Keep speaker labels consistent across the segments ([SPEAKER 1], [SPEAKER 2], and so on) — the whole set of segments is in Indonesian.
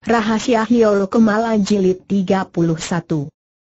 [SPEAKER 1] Rahasia Hiolo Kemala Jilid 31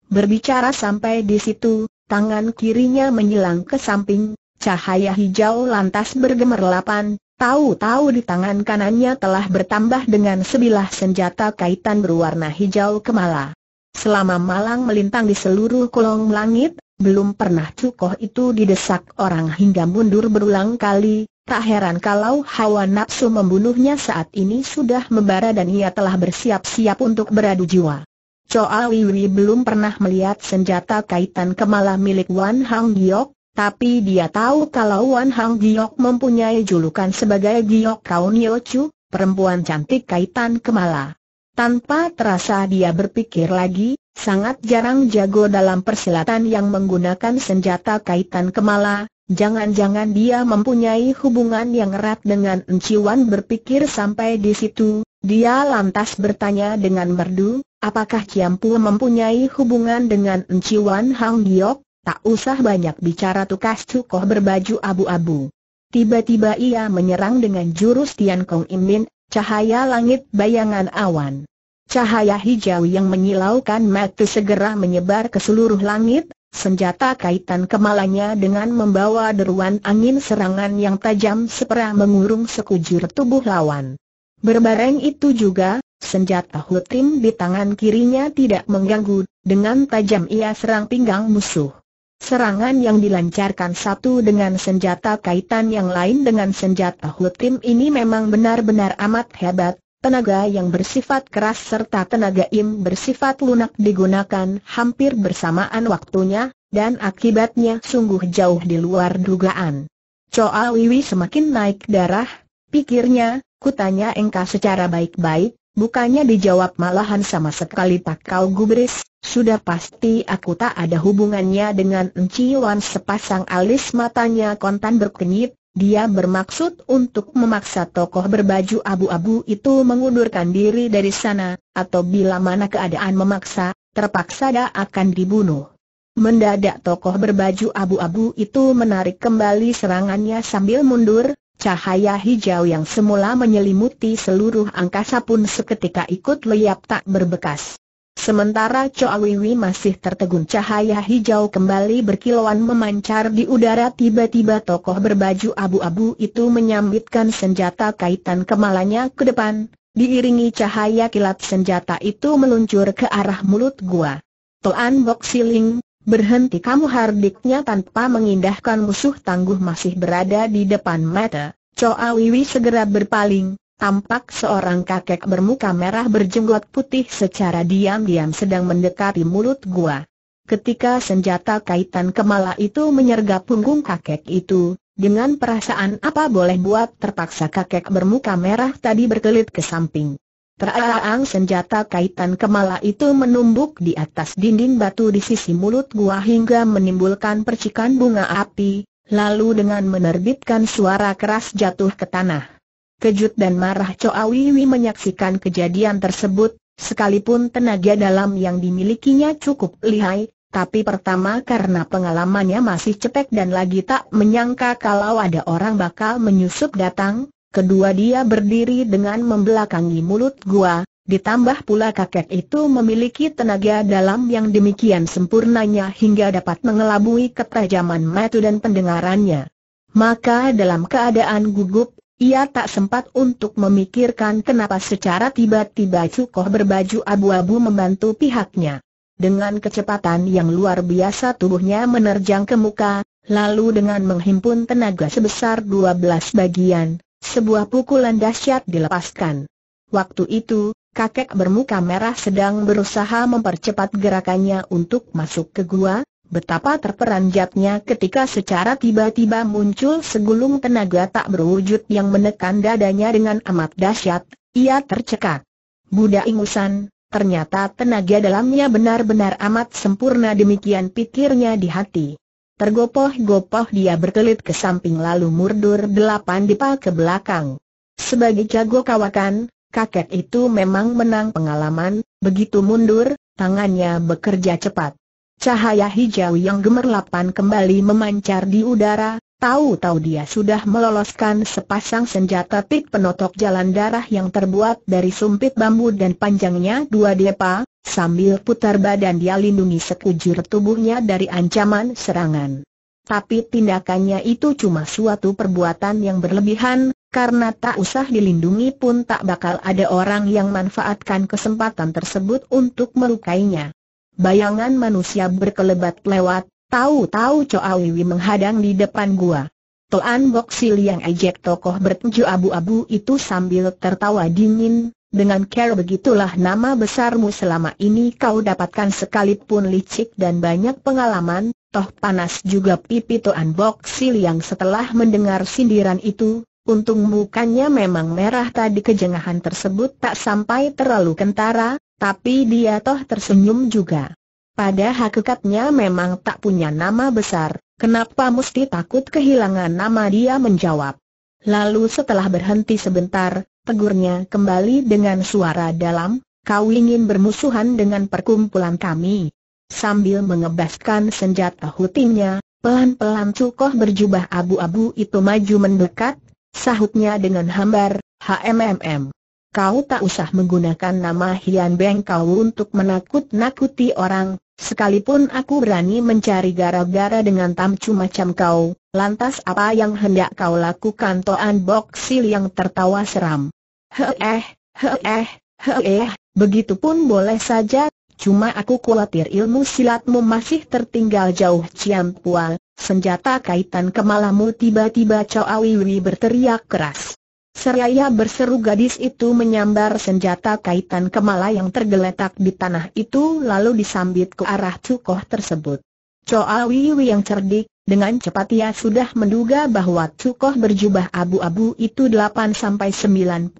[SPEAKER 1] Berbicara sampai di situ, tangan kirinya menyilang ke samping, cahaya hijau lantas bergemerlapan, tahu-tahu di tangan kanannya telah bertambah dengan sebilah senjata kaitan berwarna hijau kemala. Selama malang melintang di seluruh kolong langit, belum pernah cukoh itu didesak orang hingga mundur berulang kali, tak heran kalau hawa nafsu membunuhnya saat ini sudah membara dan ia telah bersiap-siap untuk beradu jiwa. Choa Wiwi belum pernah melihat senjata kaitan kemala milik Wan Hang Giok, tapi dia tahu kalau Wan Hang Giok mempunyai julukan sebagai Giok Nio Chu, perempuan cantik kaitan kemala. Tanpa terasa dia berpikir lagi, sangat jarang jago dalam persilatan yang menggunakan senjata kaitan kemala, jangan-jangan dia mempunyai hubungan yang erat dengan Enciwan berpikir sampai di situ, dia lantas bertanya dengan merdu, apakah Ciampu mempunyai hubungan dengan Enciwan Hang Giok? Tak usah banyak bicara tukas cukoh berbaju abu-abu. Tiba-tiba ia menyerang dengan jurus Tian Kong Imin, cahaya langit bayangan awan. Cahaya hijau yang menyilaukan mata segera menyebar ke seluruh langit, senjata kaitan kemalanya dengan membawa deruan angin serangan yang tajam sepera mengurung sekujur tubuh lawan. Berbareng itu juga, senjata hutim di tangan kirinya tidak mengganggu, dengan tajam ia serang pinggang musuh. Serangan yang dilancarkan satu dengan senjata kaitan yang lain dengan senjata hutim ini memang benar-benar amat hebat, Tenaga yang bersifat keras serta tenaga im bersifat lunak digunakan hampir bersamaan waktunya, dan akibatnya sungguh jauh di luar dugaan. Choa Wiwi semakin naik darah, pikirnya, kutanya engkau secara baik-baik, bukannya dijawab malahan sama sekali tak kau gubris, sudah pasti aku tak ada hubungannya dengan Enciwan sepasang alis matanya kontan berkenyit, dia bermaksud untuk memaksa tokoh berbaju abu-abu itu mengundurkan diri dari sana, atau bila mana keadaan memaksa, terpaksa dia akan dibunuh. Mendadak tokoh berbaju abu-abu itu menarik kembali serangannya sambil mundur, cahaya hijau yang semula menyelimuti seluruh angkasa pun seketika ikut leyap tak berbekas. Sementara Wiwi masih tertegun cahaya hijau kembali berkilauan memancar di udara tiba-tiba tokoh berbaju abu-abu itu menyambitkan senjata kaitan kemalanya ke depan, diiringi cahaya kilat senjata itu meluncur ke arah mulut gua. Toan Bok Siling, berhenti kamu hardiknya tanpa mengindahkan musuh tangguh masih berada di depan mata. Choa Wiwi segera berpaling, tampak seorang kakek bermuka merah berjenggot putih secara diam-diam sedang mendekati mulut gua. Ketika senjata kaitan kemala itu menyergap punggung kakek itu, dengan perasaan apa boleh buat terpaksa kakek bermuka merah tadi berkelit ke samping. Teraang senjata kaitan kemala itu menumbuk di atas dinding batu di sisi mulut gua hingga menimbulkan percikan bunga api, lalu dengan menerbitkan suara keras jatuh ke tanah. Kejut dan marah Choa Wiwi menyaksikan kejadian tersebut, sekalipun tenaga dalam yang dimilikinya cukup lihai, tapi pertama karena pengalamannya masih cepek dan lagi tak menyangka kalau ada orang bakal menyusup datang, kedua dia berdiri dengan membelakangi mulut gua, ditambah pula kakek itu memiliki tenaga dalam yang demikian sempurnanya hingga dapat mengelabui ketajaman metu dan pendengarannya. Maka dalam keadaan gugup, ia tak sempat untuk memikirkan kenapa secara tiba-tiba Cukoh berbaju abu-abu membantu pihaknya. Dengan kecepatan yang luar biasa tubuhnya menerjang ke muka, lalu dengan menghimpun tenaga sebesar 12 bagian, sebuah pukulan dahsyat dilepaskan. Waktu itu, kakek bermuka merah sedang berusaha mempercepat gerakannya untuk masuk ke gua, betapa terperanjatnya ketika secara tiba-tiba muncul segulung tenaga tak berwujud yang menekan dadanya dengan amat dahsyat, ia tercekat. Buddha ingusan, ternyata tenaga dalamnya benar-benar amat sempurna demikian pikirnya di hati. Tergopoh-gopoh dia berkelit ke samping lalu murdur delapan dipa ke belakang. Sebagai jago kawakan, kakek itu memang menang pengalaman, begitu mundur, tangannya bekerja cepat. Cahaya hijau yang gemerlapan kembali memancar di udara, tahu-tahu dia sudah meloloskan sepasang senjata pik penotok jalan darah yang terbuat dari sumpit bambu dan panjangnya dua depa, sambil putar badan dia lindungi sekujur tubuhnya dari ancaman serangan. Tapi tindakannya itu cuma suatu perbuatan yang berlebihan, karena tak usah dilindungi pun tak bakal ada orang yang manfaatkan kesempatan tersebut untuk melukainya bayangan manusia berkelebat lewat, tahu-tahu Chow Wiwi menghadang di depan gua. Toan Bok yang ejek tokoh bertuju abu-abu itu sambil tertawa dingin, dengan care begitulah nama besarmu selama ini kau dapatkan sekalipun licik dan banyak pengalaman, toh panas juga pipi Toan Bok yang setelah mendengar sindiran itu, untung mukanya memang merah tadi kejengahan tersebut tak sampai terlalu kentara, tapi dia toh tersenyum juga. Pada hakikatnya memang tak punya nama besar, kenapa mesti takut kehilangan nama dia menjawab. Lalu setelah berhenti sebentar, tegurnya kembali dengan suara dalam, kau ingin bermusuhan dengan perkumpulan kami. Sambil mengebaskan senjata hutimnya, pelan-pelan cukoh berjubah abu-abu itu maju mendekat, sahutnya dengan hambar, HMMM. Kau tak usah menggunakan nama Hian Beng kau untuk menakut-nakuti orang, sekalipun aku berani mencari gara-gara dengan tamcu macam kau, lantas apa yang hendak kau lakukan Toan Bok Sil yang tertawa seram. Heeh, heeh, heeh, begitu pun boleh saja, cuma aku khawatir ilmu silatmu masih tertinggal jauh Ciampual, senjata kaitan kemalamu tiba-tiba Chow Awiwi berteriak keras. Seraya berseru gadis itu menyambar senjata kaitan kemala yang tergeletak di tanah itu lalu disambit ke arah cukoh tersebut. Choa Wiwi yang cerdik, dengan cepat ia sudah menduga bahwa cukoh berjubah abu-abu itu 8-90%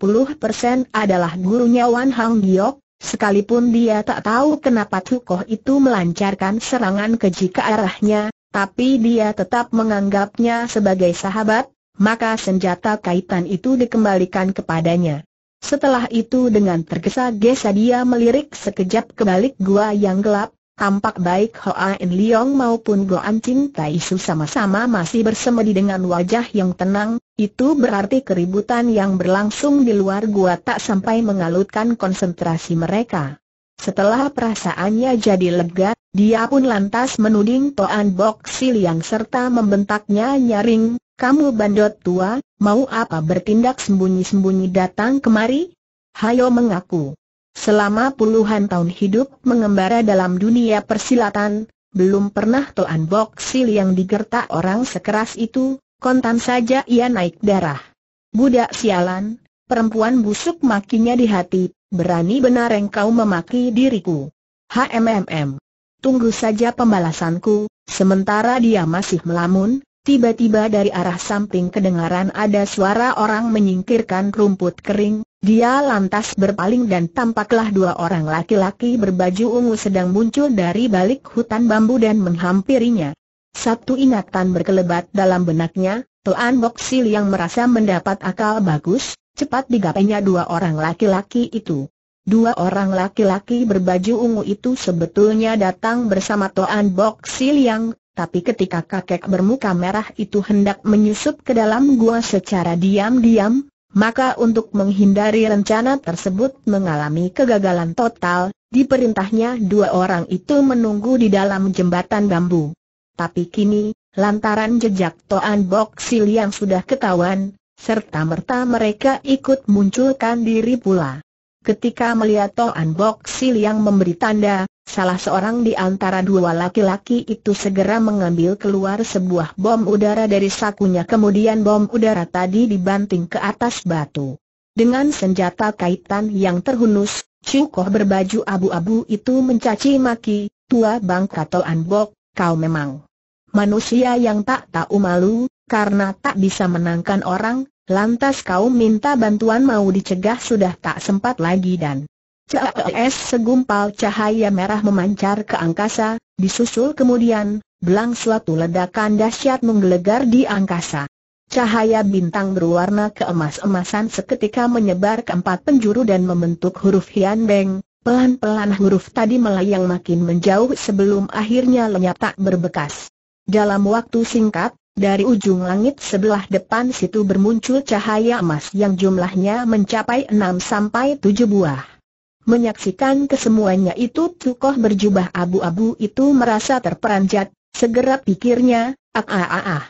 [SPEAKER 1] adalah gurunya Wan Hang Giok, sekalipun dia tak tahu kenapa cukoh itu melancarkan serangan keji ke arahnya, tapi dia tetap menganggapnya sebagai sahabat, maka senjata kaitan itu dikembalikan kepadanya. Setelah itu dengan tergesa-gesa dia melirik sekejap ke balik gua yang gelap, tampak baik Hoa In Leong maupun Goan Ching Tai Su sama-sama masih bersemedi dengan wajah yang tenang, itu berarti keributan yang berlangsung di luar gua tak sampai mengalutkan konsentrasi mereka. Setelah perasaannya jadi lega, dia pun lantas menuding Toan Bok yang serta membentaknya nyaring, kamu bandot tua, mau apa bertindak sembunyi-sembunyi datang kemari? Hayo mengaku. Selama puluhan tahun hidup mengembara dalam dunia persilatan, belum pernah Toan Bok Sil yang digertak orang sekeras itu, kontan saja ia naik darah. Budak sialan, perempuan busuk makinya di hati, berani benar engkau memaki diriku. HMMM. Tunggu saja pembalasanku, sementara dia masih melamun, Tiba-tiba dari arah samping kedengaran ada suara orang menyingkirkan rumput kering, dia lantas berpaling dan tampaklah dua orang laki-laki berbaju ungu sedang muncul dari balik hutan bambu dan menghampirinya. Satu ingatan berkelebat dalam benaknya, Tuan Boksil yang merasa mendapat akal bagus, cepat digapainya dua orang laki-laki itu. Dua orang laki-laki berbaju ungu itu sebetulnya datang bersama Toan Boksil yang tapi ketika kakek bermuka merah itu hendak menyusup ke dalam gua secara diam-diam, maka untuk menghindari rencana tersebut mengalami kegagalan total, diperintahnya dua orang itu menunggu di dalam jembatan bambu. Tapi kini, lantaran jejak Toan Bok yang sudah ketahuan, serta merta mereka ikut munculkan diri pula. Ketika melihat Toan Bok yang memberi tanda, Salah seorang di antara dua laki-laki itu segera mengambil keluar sebuah bom udara dari sakunya kemudian bom udara tadi dibanting ke atas batu. Dengan senjata kaitan yang terhunus, cukoh berbaju abu-abu itu mencaci maki, tua bang Toan Bok, kau memang manusia yang tak tahu malu, karena tak bisa menangkan orang, lantas kau minta bantuan mau dicegah sudah tak sempat lagi dan CAS segumpal cahaya merah memancar ke angkasa, disusul kemudian, belang suatu ledakan dahsyat menggelegar di angkasa. Cahaya bintang berwarna keemas-emasan seketika menyebar ke empat penjuru dan membentuk huruf Hian Beng. Pelan-pelan huruf tadi melayang makin menjauh sebelum akhirnya lenyap tak berbekas. Dalam waktu singkat, dari ujung langit sebelah depan situ bermuncul cahaya emas yang jumlahnya mencapai enam sampai tujuh buah. Menyaksikan kesemuanya itu Tukoh berjubah abu-abu itu merasa terperanjat, segera pikirnya, ah ah ah ah.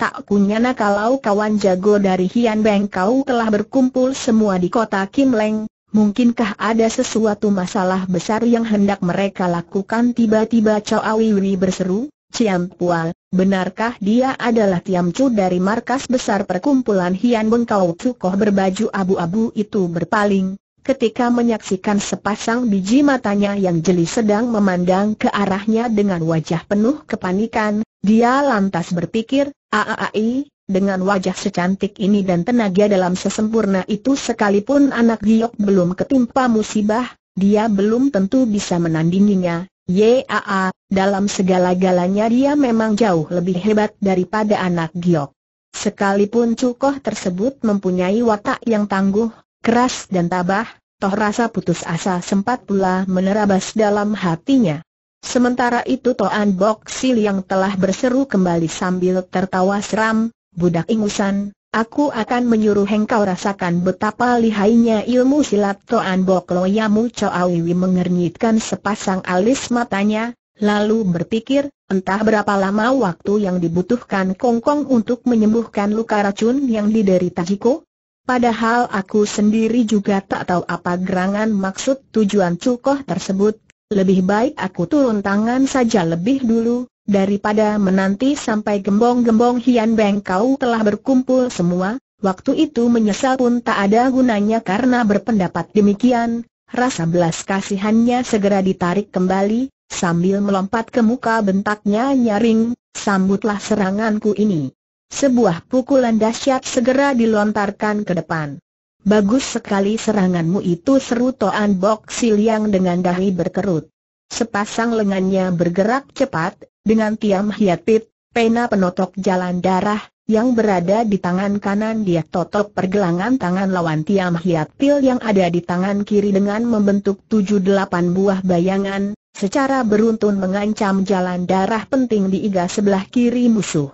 [SPEAKER 1] Tak kunyana kalau kawan jago dari Hian Beng kau telah berkumpul semua di kota Kim Leng, mungkinkah ada sesuatu masalah besar yang hendak mereka lakukan tiba-tiba Chow Awiwi berseru, Ciam Pual, benarkah dia adalah Tiam Chu dari markas besar perkumpulan Hian kau Tukoh berbaju abu-abu itu berpaling, Ketika menyaksikan sepasang biji matanya yang jeli sedang memandang ke arahnya dengan wajah penuh kepanikan, dia lantas berpikir, Aai, dengan wajah secantik ini dan tenaga dalam sesempurna itu sekalipun anak giok belum ketimpa musibah, dia belum tentu bisa menandinginya. Yaa, dalam segala-galanya dia memang jauh lebih hebat daripada anak giok. Sekalipun Cukoh tersebut mempunyai watak yang tangguh, keras dan tabah, toh rasa putus asa sempat pula menerabas dalam hatinya. Sementara itu Toan Bok Sil yang telah berseru kembali sambil tertawa seram, budak ingusan, aku akan menyuruh engkau rasakan betapa lihainya ilmu silat Toan Bok Loyamu Choawiwi mengernyitkan sepasang alis matanya, lalu berpikir, entah berapa lama waktu yang dibutuhkan Kongkong -Kong untuk menyembuhkan luka racun yang diderita Jiko, Padahal aku sendiri juga tak tahu apa gerangan maksud tujuan cukoh tersebut, lebih baik aku turun tangan saja lebih dulu, daripada menanti sampai gembong-gembong Hian Beng kau telah berkumpul semua, waktu itu menyesal pun tak ada gunanya karena berpendapat demikian, rasa belas kasihannya segera ditarik kembali, sambil melompat ke muka bentaknya nyaring, sambutlah seranganku ini. Sebuah pukulan dahsyat segera dilontarkan ke depan. Bagus sekali seranganmu itu seru Toan Bok yang dengan dahi berkerut. Sepasang lengannya bergerak cepat, dengan tiam hiatit, pena penotok jalan darah, yang berada di tangan kanan dia totok pergelangan tangan lawan tiam hiatil yang ada di tangan kiri dengan membentuk tujuh delapan buah bayangan, secara beruntun mengancam jalan darah penting di iga sebelah kiri musuh.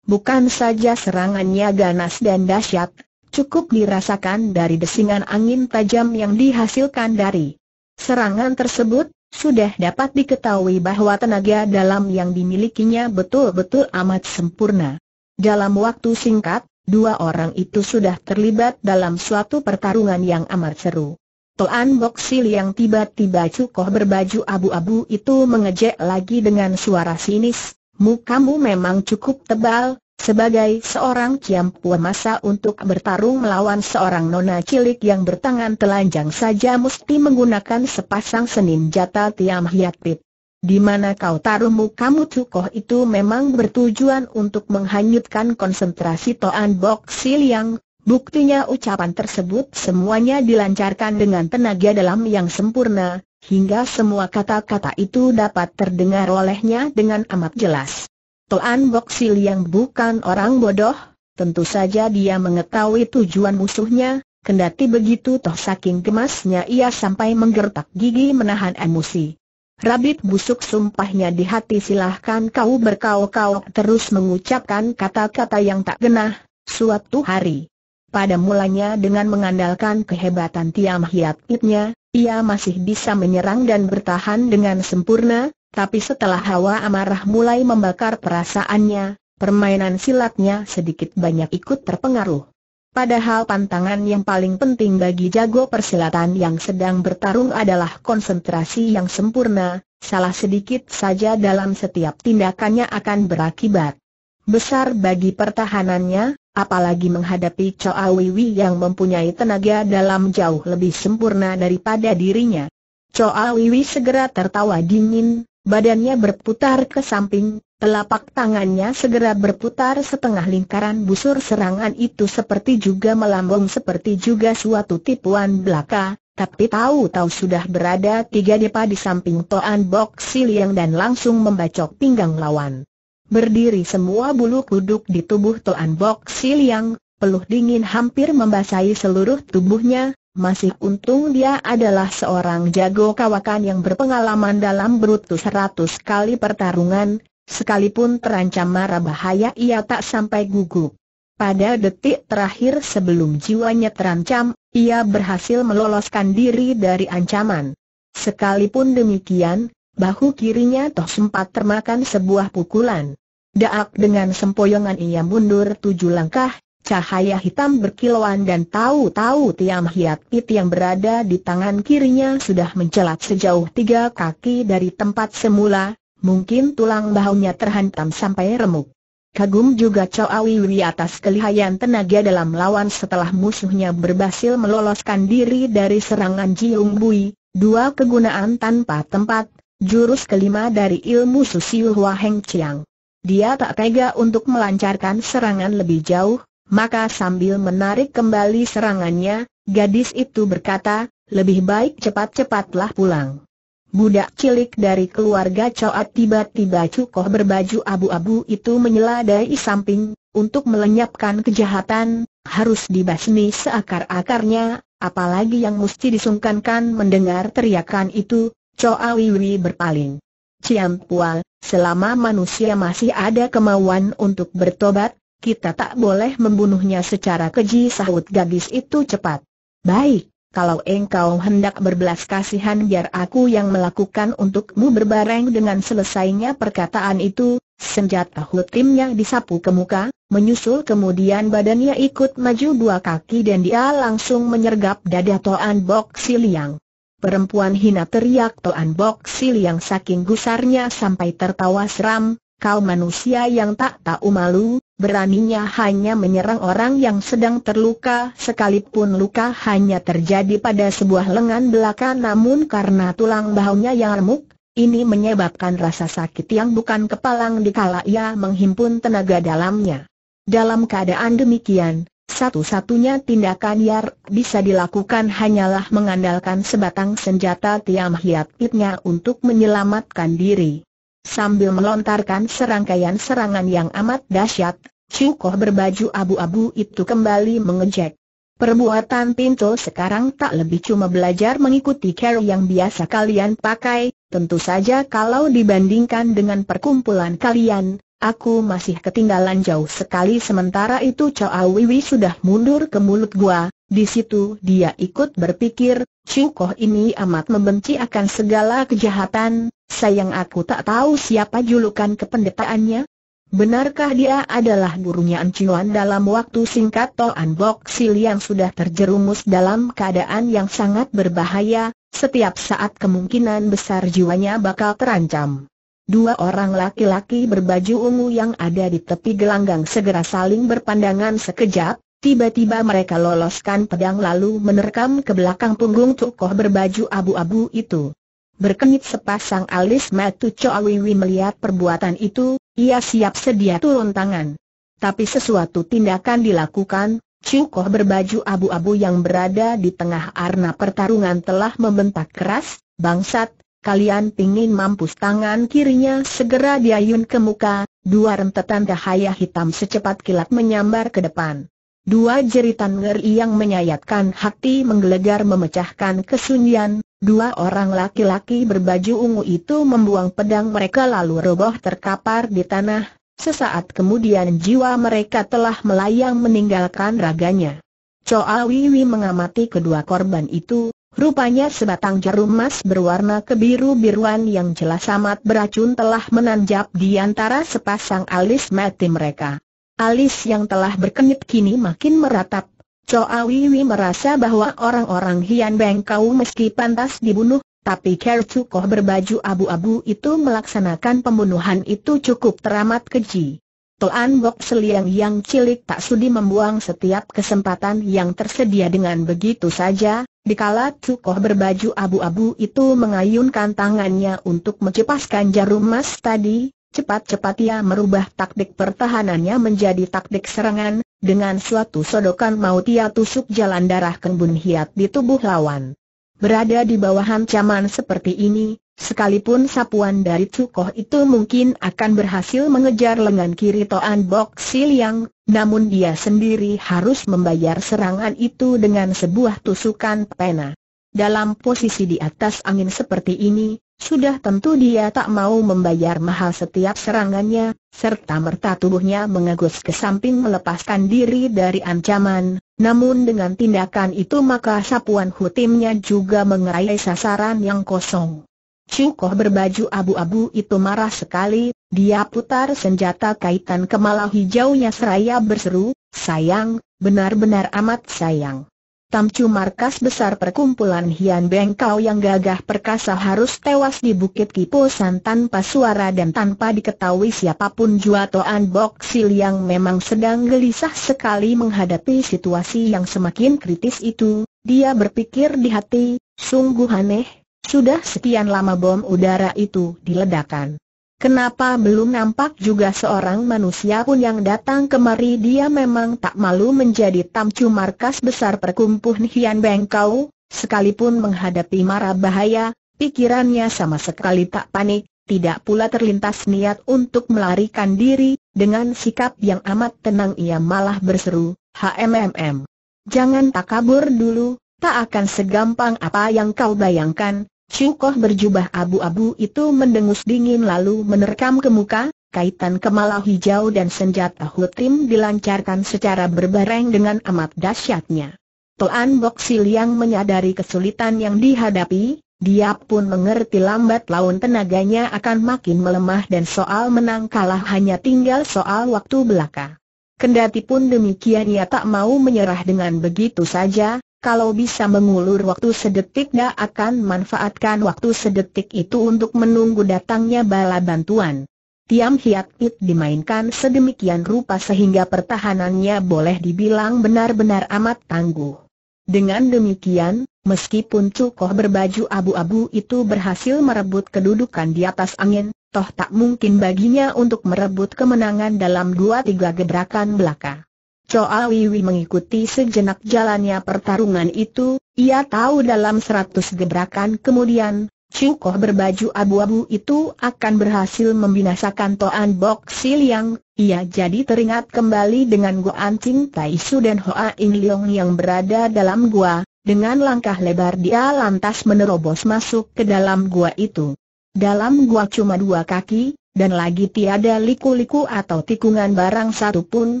[SPEAKER 1] Bukan saja serangannya ganas dan dahsyat, cukup dirasakan dari desingan angin tajam yang dihasilkan dari serangan tersebut, sudah dapat diketahui bahwa tenaga dalam yang dimilikinya betul-betul amat sempurna. Dalam waktu singkat, dua orang itu sudah terlibat dalam suatu pertarungan yang amat seru. Toan Boksil yang tiba-tiba cukoh berbaju abu-abu itu mengejek lagi dengan suara sinis, Mukamu memang cukup tebal, sebagai seorang kiampua masa untuk bertarung melawan seorang nona cilik yang bertangan telanjang saja mesti menggunakan sepasang senin jata tiam hiatpit. Di mana kau taruh mukamu cukoh itu memang bertujuan untuk menghanyutkan konsentrasi Toan Bok yang Buktinya ucapan tersebut semuanya dilancarkan dengan tenaga dalam yang sempurna, hingga semua kata-kata itu dapat terdengar olehnya dengan amat jelas. Toan Boksil yang bukan orang bodoh, tentu saja dia mengetahui tujuan musuhnya, kendati begitu toh saking gemasnya ia sampai menggertak gigi menahan emosi. Rabit busuk sumpahnya di hati silahkan kau berkau-kau terus mengucapkan kata-kata yang tak genah, suatu hari pada mulanya dengan mengandalkan kehebatan Tiam Hiat Pitnya, ia masih bisa menyerang dan bertahan dengan sempurna, tapi setelah hawa amarah mulai membakar perasaannya, permainan silatnya sedikit banyak ikut terpengaruh. Padahal pantangan yang paling penting bagi jago persilatan yang sedang bertarung adalah konsentrasi yang sempurna, salah sedikit saja dalam setiap tindakannya akan berakibat besar bagi pertahanannya, apalagi menghadapi Choa Wiwi yang mempunyai tenaga dalam jauh lebih sempurna daripada dirinya. Choa Wiwi segera tertawa dingin, badannya berputar ke samping, telapak tangannya segera berputar setengah lingkaran busur serangan itu seperti juga melambung seperti juga suatu tipuan belaka, tapi tahu-tahu sudah berada tiga depa di samping Toan Bok Siliang dan langsung membacok pinggang lawan berdiri semua bulu kuduk di tubuh Tuan Bok yang peluh dingin hampir membasahi seluruh tubuhnya, masih untung dia adalah seorang jago kawakan yang berpengalaman dalam berutus seratus kali pertarungan, sekalipun terancam mara bahaya ia tak sampai gugup. Pada detik terakhir sebelum jiwanya terancam, ia berhasil meloloskan diri dari ancaman. Sekalipun demikian, bahu kirinya toh sempat termakan sebuah pukulan. Daak dengan sempoyongan ia mundur tujuh langkah, cahaya hitam berkilauan dan tahu-tahu tiang Hiat Pit yang berada di tangan kirinya sudah mencelat sejauh tiga kaki dari tempat semula, mungkin tulang bahunya terhantam sampai remuk. Kagum juga Choawi Wiwi atas kelihayan tenaga dalam lawan setelah musuhnya berhasil meloloskan diri dari serangan Jiung Bui, dua kegunaan tanpa tempat, jurus kelima dari ilmu Susiu Hua Heng Chiang dia tak tega untuk melancarkan serangan lebih jauh, maka sambil menarik kembali serangannya, gadis itu berkata, lebih baik cepat-cepatlah pulang. Budak cilik dari keluarga Coat tiba-tiba cukoh berbaju abu-abu itu menyeladai samping, untuk melenyapkan kejahatan, harus dibasmi seakar-akarnya, apalagi yang mesti disungkankan mendengar teriakan itu, Coa Wiwi berpaling. Ciampual, Selama manusia masih ada kemauan untuk bertobat, kita tak boleh membunuhnya secara keji sahut gadis itu cepat. Baik, kalau engkau hendak berbelas kasihan biar aku yang melakukan untukmu berbareng dengan selesainya perkataan itu, senjata hutimnya disapu ke muka, menyusul kemudian badannya ikut maju dua kaki dan dia langsung menyergap dada Toan Bok Siliang. Perempuan hina teriak Toan Bok Sil yang saking gusarnya sampai tertawa seram, kau manusia yang tak tahu malu, beraninya hanya menyerang orang yang sedang terluka sekalipun luka hanya terjadi pada sebuah lengan belakang namun karena tulang bahunya yang remuk, ini menyebabkan rasa sakit yang bukan kepalang dikala ia menghimpun tenaga dalamnya. Dalam keadaan demikian, satu-satunya tindakan yang bisa dilakukan hanyalah mengandalkan sebatang senjata Tiam Hiat Pitnya untuk menyelamatkan diri. Sambil melontarkan serangkaian serangan yang amat dahsyat, Cukoh berbaju abu-abu itu kembali mengejek. Perbuatan Pinto sekarang tak lebih cuma belajar mengikuti cara yang biasa kalian pakai, tentu saja kalau dibandingkan dengan perkumpulan kalian, Aku masih ketinggalan jauh sekali sementara itu Chow Awiwi sudah mundur ke mulut gua, di situ dia ikut berpikir, Chu ini amat membenci akan segala kejahatan, sayang aku tak tahu siapa julukan kependetaannya, Benarkah dia adalah gurunya Enciuan dalam waktu singkat Toan Bok Sil yang sudah terjerumus dalam keadaan yang sangat berbahaya, setiap saat kemungkinan besar jiwanya bakal terancam. Dua orang laki-laki berbaju ungu yang ada di tepi gelanggang segera saling berpandangan sekejap, tiba-tiba mereka loloskan pedang lalu menerkam ke belakang punggung tokoh berbaju abu-abu itu. Berkenit sepasang alis matu Chowiwi melihat perbuatan itu, ia siap sedia turun tangan. Tapi sesuatu tindakan dilakukan, Cukoh berbaju abu-abu yang berada di tengah arena pertarungan telah membentak keras, bangsat, Kalian pingin mampus tangan kirinya segera diayun ke muka, dua rentetan cahaya hitam secepat kilat menyambar ke depan. Dua jeritan ngeri yang menyayatkan hati menggelegar memecahkan kesunyian, dua orang laki-laki berbaju ungu itu membuang pedang mereka lalu roboh terkapar di tanah, Sesaat kemudian jiwa mereka telah melayang meninggalkan raganya. Choa Wiwi mengamati kedua korban itu, Rupanya sebatang jarum emas berwarna kebiru-biruan yang jelas amat beracun telah menanjak di antara sepasang alis mati mereka. Alis yang telah berkenyit kini makin meratap. Choa Wiwi merasa bahwa orang-orang Hian Beng Kau meski pantas dibunuh, tapi Ker Cukoh berbaju abu-abu itu melaksanakan pembunuhan itu cukup teramat keji. Toan Gok Seliang yang cilik tak sudi membuang setiap kesempatan yang tersedia dengan begitu saja, dikala cukoh berbaju abu-abu itu mengayunkan tangannya untuk mencepaskan jarum emas tadi, cepat-cepat ia merubah taktik pertahanannya menjadi taktik serangan, dengan suatu sodokan maut ia tusuk jalan darah kembun hiat di tubuh lawan. Berada di bawah ancaman seperti ini, sekalipun sapuan dari Cukoh itu mungkin akan berhasil mengejar lengan kiri Toan Bok Siliang, namun dia sendiri harus membayar serangan itu dengan sebuah tusukan pena. Dalam posisi di atas angin seperti ini, sudah tentu dia tak mau membayar mahal setiap serangannya, serta merta tubuhnya mengagus ke samping melepaskan diri dari ancaman, namun dengan tindakan itu maka sapuan hutimnya juga mengerai sasaran yang kosong. Cukoh berbaju abu-abu itu marah sekali, dia putar senjata kaitan kemala hijaunya seraya berseru, sayang, benar-benar amat sayang. Tamcu markas besar perkumpulan Hian Bengkau yang gagah perkasa harus tewas di Bukit Kiposan tanpa suara dan tanpa diketahui siapapun Toan Bok Sil yang memang sedang gelisah sekali menghadapi situasi yang semakin kritis itu. Dia berpikir di hati, sungguh aneh, sudah sekian lama bom udara itu diledakkan. Kenapa belum nampak juga seorang manusia pun yang datang kemari dia memang tak malu menjadi tamcu markas besar perkumpulan Hian bengkau. sekalipun menghadapi mara bahaya, pikirannya sama sekali tak panik, tidak pula terlintas niat untuk melarikan diri, dengan sikap yang amat tenang ia malah berseru, HMMM. Jangan tak kabur dulu, tak akan segampang apa yang kau bayangkan, Cukoh berjubah abu-abu itu mendengus dingin lalu menerkam ke muka, kaitan kemala hijau dan senjata hutim dilancarkan secara berbareng dengan amat dahsyatnya. Toan Bok yang menyadari kesulitan yang dihadapi, dia pun mengerti lambat laun tenaganya akan makin melemah dan soal menang kalah hanya tinggal soal waktu belaka. Kendati pun demikian ia tak mau menyerah dengan begitu saja, kalau bisa mengulur waktu sedetik dia akan manfaatkan waktu sedetik itu untuk menunggu datangnya bala bantuan. Tiam Hiat It dimainkan sedemikian rupa sehingga pertahanannya boleh dibilang benar-benar amat tangguh. Dengan demikian, meskipun Cukoh berbaju abu-abu itu berhasil merebut kedudukan di atas angin, toh tak mungkin baginya untuk merebut kemenangan dalam dua tiga gebrakan belaka. Choa Wiwi mengikuti sejenak jalannya pertarungan itu, ia tahu dalam seratus gebrakan kemudian, cukoh berbaju abu-abu itu akan berhasil membinasakan Toan Bok Siliang, ia jadi teringat kembali dengan Goan Ching Tai Su dan Hoa In Leong yang berada dalam gua, dengan langkah lebar dia lantas menerobos masuk ke dalam gua itu. Dalam gua cuma dua kaki, dan lagi tiada liku-liku atau tikungan barang satu pun,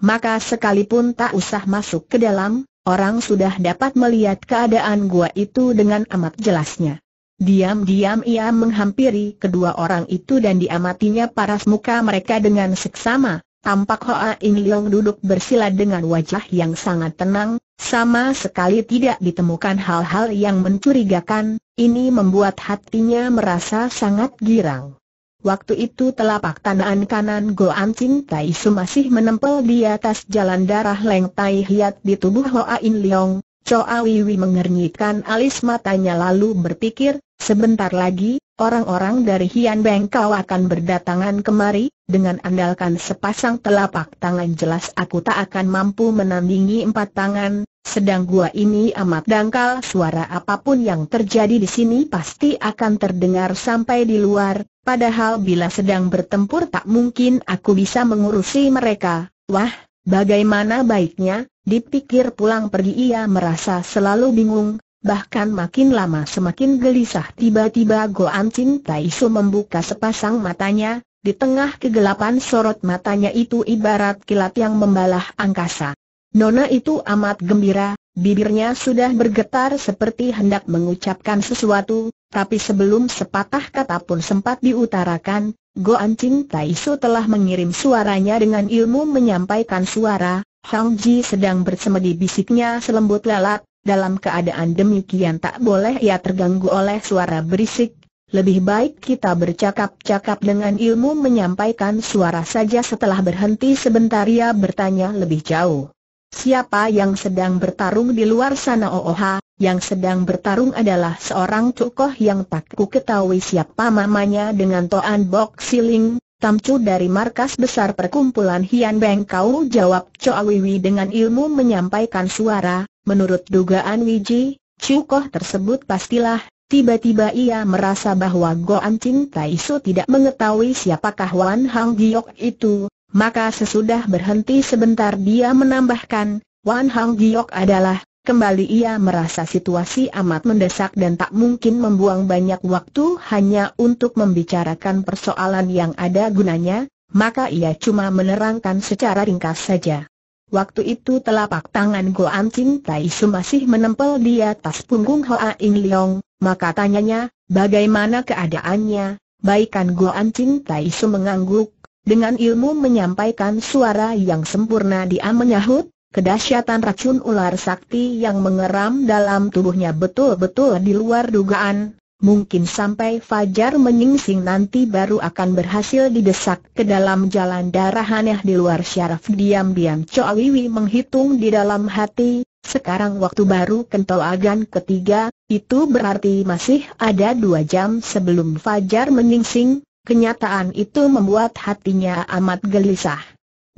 [SPEAKER 1] maka sekalipun tak usah masuk ke dalam, orang sudah dapat melihat keadaan gua itu dengan amat jelasnya. Diam-diam ia menghampiri kedua orang itu dan diamatinya paras muka mereka dengan seksama, Tampak Hoa In Leong duduk bersila dengan wajah yang sangat tenang, sama sekali tidak ditemukan hal-hal yang mencurigakan, ini membuat hatinya merasa sangat girang. Waktu itu telapak tangan kanan An Chin Tai Su masih menempel di atas jalan darah Leng Tai Hiat di tubuh Hoa In Leong. Choa Wiwi mengernyitkan alis matanya lalu berpikir, sebentar lagi, orang-orang dari Hian Beng kau akan berdatangan kemari, dengan andalkan sepasang telapak tangan jelas aku tak akan mampu menandingi empat tangan, sedang gua ini amat dangkal suara apapun yang terjadi di sini pasti akan terdengar sampai di luar, Padahal bila sedang bertempur tak mungkin aku bisa mengurusi mereka. Wah, bagaimana baiknya, dipikir pulang pergi ia merasa selalu bingung, bahkan makin lama semakin gelisah tiba-tiba Goan Chin Taisu membuka sepasang matanya, di tengah kegelapan sorot matanya itu ibarat kilat yang membalah angkasa. Nona itu amat gembira, Bibirnya sudah bergetar seperti hendak mengucapkan sesuatu, tapi sebelum sepatah kata pun sempat diutarakan, Goan Ching Taisu telah mengirim suaranya dengan ilmu menyampaikan suara, Hang Ji sedang bersemedi bisiknya selembut lalat, dalam keadaan demikian tak boleh ia terganggu oleh suara berisik, lebih baik kita bercakap-cakap dengan ilmu menyampaikan suara saja setelah berhenti sebentar ia bertanya lebih jauh. Siapa yang sedang bertarung di luar sana Ooha, yang sedang bertarung adalah seorang cukoh yang tak ku ketahui siapa mamanya dengan Toan Bok Siling, tamcu dari markas besar perkumpulan Hian Beng Kau jawab Choa Wiwi dengan ilmu menyampaikan suara, menurut dugaan Wiji, Cukoh tersebut pastilah, tiba-tiba ia merasa bahwa Goan Ching Tai Su tidak mengetahui siapakah Wan Hang Giok itu, maka sesudah berhenti sebentar dia menambahkan, Wan Hang Giok adalah, kembali ia merasa situasi amat mendesak dan tak mungkin membuang banyak waktu hanya untuk membicarakan persoalan yang ada gunanya, maka ia cuma menerangkan secara ringkas saja. Waktu itu telapak tangan An Ching Tai Su masih menempel di atas punggung Hoa In Leong, maka tanyanya, bagaimana keadaannya? Baikan An Ching Tai Su mengangguk, dengan ilmu menyampaikan suara yang sempurna dia menyahut, kedahsyatan racun ular sakti yang mengeram dalam tubuhnya betul-betul di luar dugaan, Mungkin sampai Fajar menyingsing nanti baru akan berhasil didesak ke dalam jalan darah aneh di luar syaraf Diam-diam Choa menghitung di dalam hati, sekarang waktu baru kental agan ketiga, itu berarti masih ada dua jam sebelum Fajar menyingsing, Kenyataan itu membuat hatinya amat gelisah.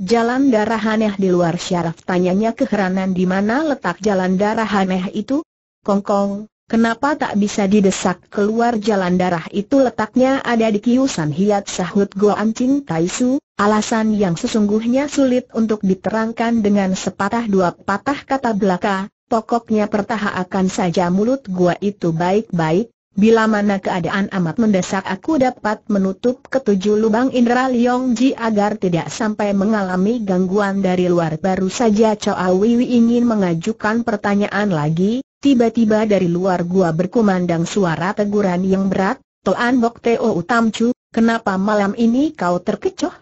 [SPEAKER 1] Jalan darah aneh di luar syaraf tanyanya keheranan di mana letak jalan darah aneh itu? Kongkong, kenapa tak bisa didesak keluar jalan darah itu letaknya ada di kiusan hiat sahut Go Ancing Kaisu, alasan yang sesungguhnya sulit untuk diterangkan dengan sepatah dua patah kata belaka, pokoknya pertahakan saja mulut gua itu baik-baik, Bila mana keadaan amat mendesak aku dapat menutup ketujuh lubang indera Liong Ji agar tidak sampai mengalami gangguan dari luar Baru saja Choa Wiwi ingin mengajukan pertanyaan lagi, tiba-tiba dari luar gua berkumandang suara teguran yang berat, Toan Bok Teo Chu, kenapa malam ini kau terkecoh?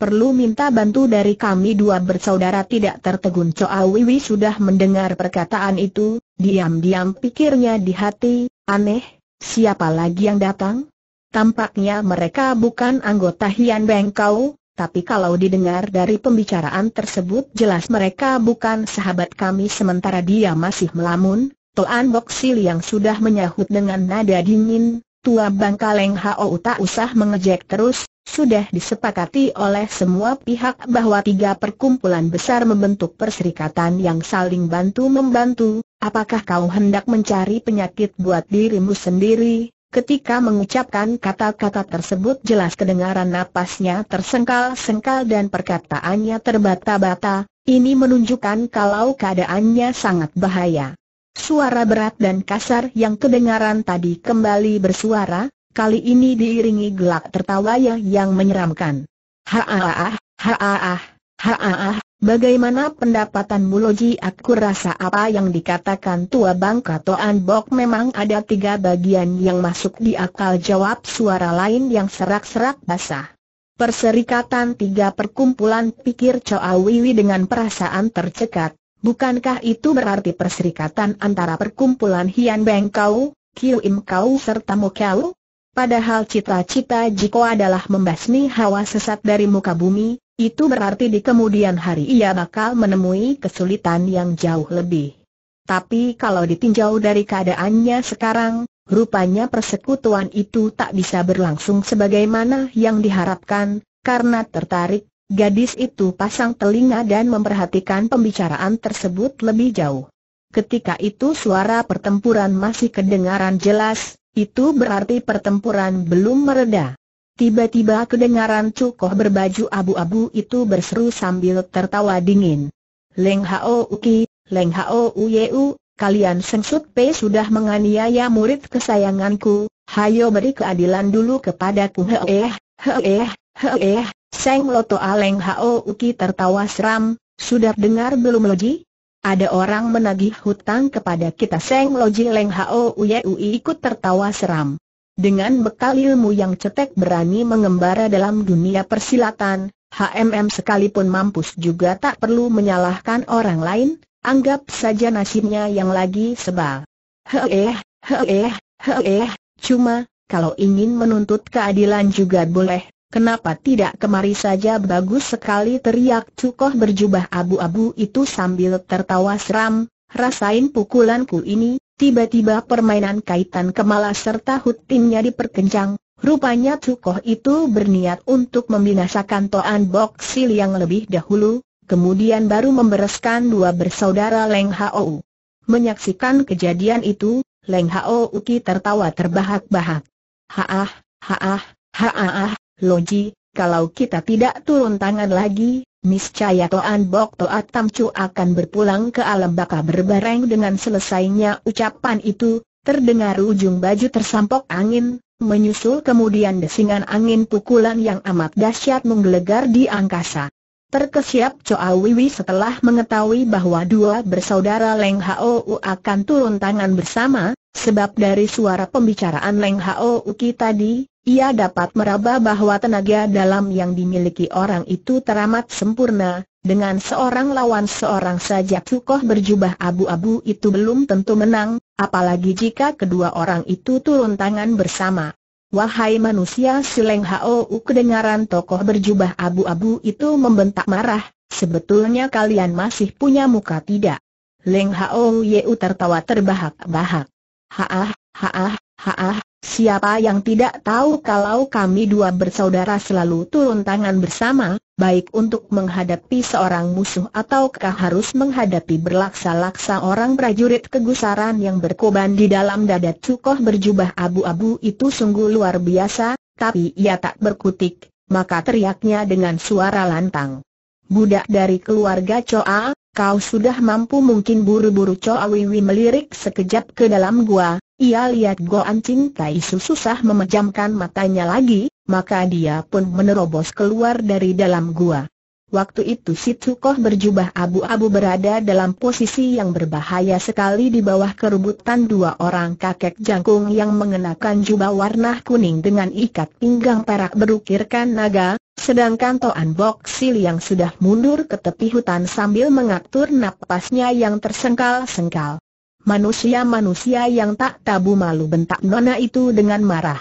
[SPEAKER 1] Perlu minta bantu dari kami dua bersaudara tidak tertegun Choa Wiwi sudah mendengar perkataan itu, diam-diam pikirnya di hati, aneh, Siapa lagi yang datang? Tampaknya mereka bukan anggota Hian Bengkau, tapi kalau didengar dari pembicaraan tersebut jelas mereka bukan sahabat kami sementara dia masih melamun, Toan Bok yang sudah menyahut dengan nada dingin, Tua Bangkaleng Hao tak usah mengejek terus, sudah disepakati oleh semua pihak bahwa tiga perkumpulan besar membentuk perserikatan yang saling bantu-membantu, Apakah kau hendak mencari penyakit buat dirimu sendiri? Ketika mengucapkan kata-kata tersebut jelas kedengaran napasnya tersengkal-sengkal dan perkataannya terbata-bata, ini menunjukkan kalau keadaannya sangat bahaya. Suara berat dan kasar yang kedengaran tadi kembali bersuara, kali ini diiringi gelak tertawa yang, menyeramkan. ha menyeramkan. ha-ah. Haah, bagaimana pendapatan Loji aku rasa apa yang dikatakan tua bangka Toan Bok memang ada tiga bagian yang masuk di akal jawab suara lain yang serak-serak basah. Perserikatan tiga perkumpulan pikir Choa Wiwi dengan perasaan tercekat, bukankah itu berarti perserikatan antara perkumpulan Hian Beng Kau, Kiu Im Kau serta Mo Kau? Padahal cita-cita Jiko adalah membasmi hawa sesat dari muka bumi, itu berarti di kemudian hari ia bakal menemui kesulitan yang jauh lebih. Tapi kalau ditinjau dari keadaannya sekarang, rupanya persekutuan itu tak bisa berlangsung sebagaimana yang diharapkan, karena tertarik, gadis itu pasang telinga dan memperhatikan pembicaraan tersebut lebih jauh. Ketika itu suara pertempuran masih kedengaran jelas, itu berarti pertempuran belum mereda. Tiba-tiba kedengaran cukoh berbaju abu-abu itu berseru sambil tertawa dingin. Leng Hao Uki, Leng Hao Uyeu, kalian Sengsut pe sudah menganiaya murid kesayanganku, hayo beri keadilan dulu kepadaku eh, eh, he eh. Seng Loto Aleng Hao Uki tertawa seram, sudah dengar belum Loji? Ada orang menagih hutang kepada kita Seng Loji Leng Hao Uyeu ikut tertawa seram. Dengan bekal ilmu yang cetek berani mengembara dalam dunia persilatan, HMM sekalipun mampus juga tak perlu menyalahkan orang lain, anggap saja nasibnya yang lagi sebal. Heeh, heeh, heeh, cuma, kalau ingin menuntut keadilan juga boleh, kenapa tidak kemari saja bagus sekali teriak cukoh berjubah abu-abu itu sambil tertawa seram, rasain pukulanku ini, Tiba-tiba permainan kaitan kemala serta Hut hutinnya diperkencang, rupanya Tsukoh itu berniat untuk membinasakan Toan Bok Sil yang lebih dahulu, kemudian baru membereskan dua bersaudara Leng Hao. Menyaksikan kejadian itu, Leng Hao Uki tertawa terbahak-bahak. Haah, haah, haah, Loji, kalau kita tidak turun tangan lagi, niscaya Toan Bok Toat Tamcu akan berpulang ke alam baka berbareng dengan selesainya ucapan itu, terdengar ujung baju tersampok angin, menyusul kemudian desingan angin pukulan yang amat dahsyat menggelegar di angkasa. Terkesiap Choa Wiwi setelah mengetahui bahwa dua bersaudara Leng Hou akan turun tangan bersama, sebab dari suara pembicaraan Leng Hou tadi, ia dapat meraba bahwa tenaga dalam yang dimiliki orang itu teramat sempurna, dengan seorang lawan seorang saja Tukoh berjubah abu-abu itu belum tentu menang, apalagi jika kedua orang itu turun tangan bersama. Wahai manusia Sileng Hou kedengaran tokoh berjubah abu-abu itu membentak marah, sebetulnya kalian masih punya muka tidak? Leng Hou Yeu tertawa terbahak-bahak. Haah, haah, haah, Siapa yang tidak tahu kalau kami dua bersaudara selalu turun tangan bersama, baik untuk menghadapi seorang musuh ataukah harus menghadapi berlaksa-laksa orang prajurit kegusaran yang berkoban di dalam dada cukoh berjubah abu-abu itu sungguh luar biasa, tapi ia tak berkutik, maka teriaknya dengan suara lantang. Budak dari keluarga Coa, kau sudah mampu mungkin buru-buru Choa Wiwi melirik sekejap ke dalam gua, ia lihat Goan Ching Tai Su susah memejamkan matanya lagi, maka dia pun menerobos keluar dari dalam gua. Waktu itu si Tsukoh berjubah abu-abu berada dalam posisi yang berbahaya sekali di bawah kerubutan dua orang kakek jangkung yang mengenakan jubah warna kuning dengan ikat pinggang perak berukirkan naga, sedangkan Toan Bok Sil yang sudah mundur ke tepi hutan sambil mengatur napasnya yang tersengkal-sengkal. Manusia-manusia yang tak tabu malu bentak Nona itu dengan marah.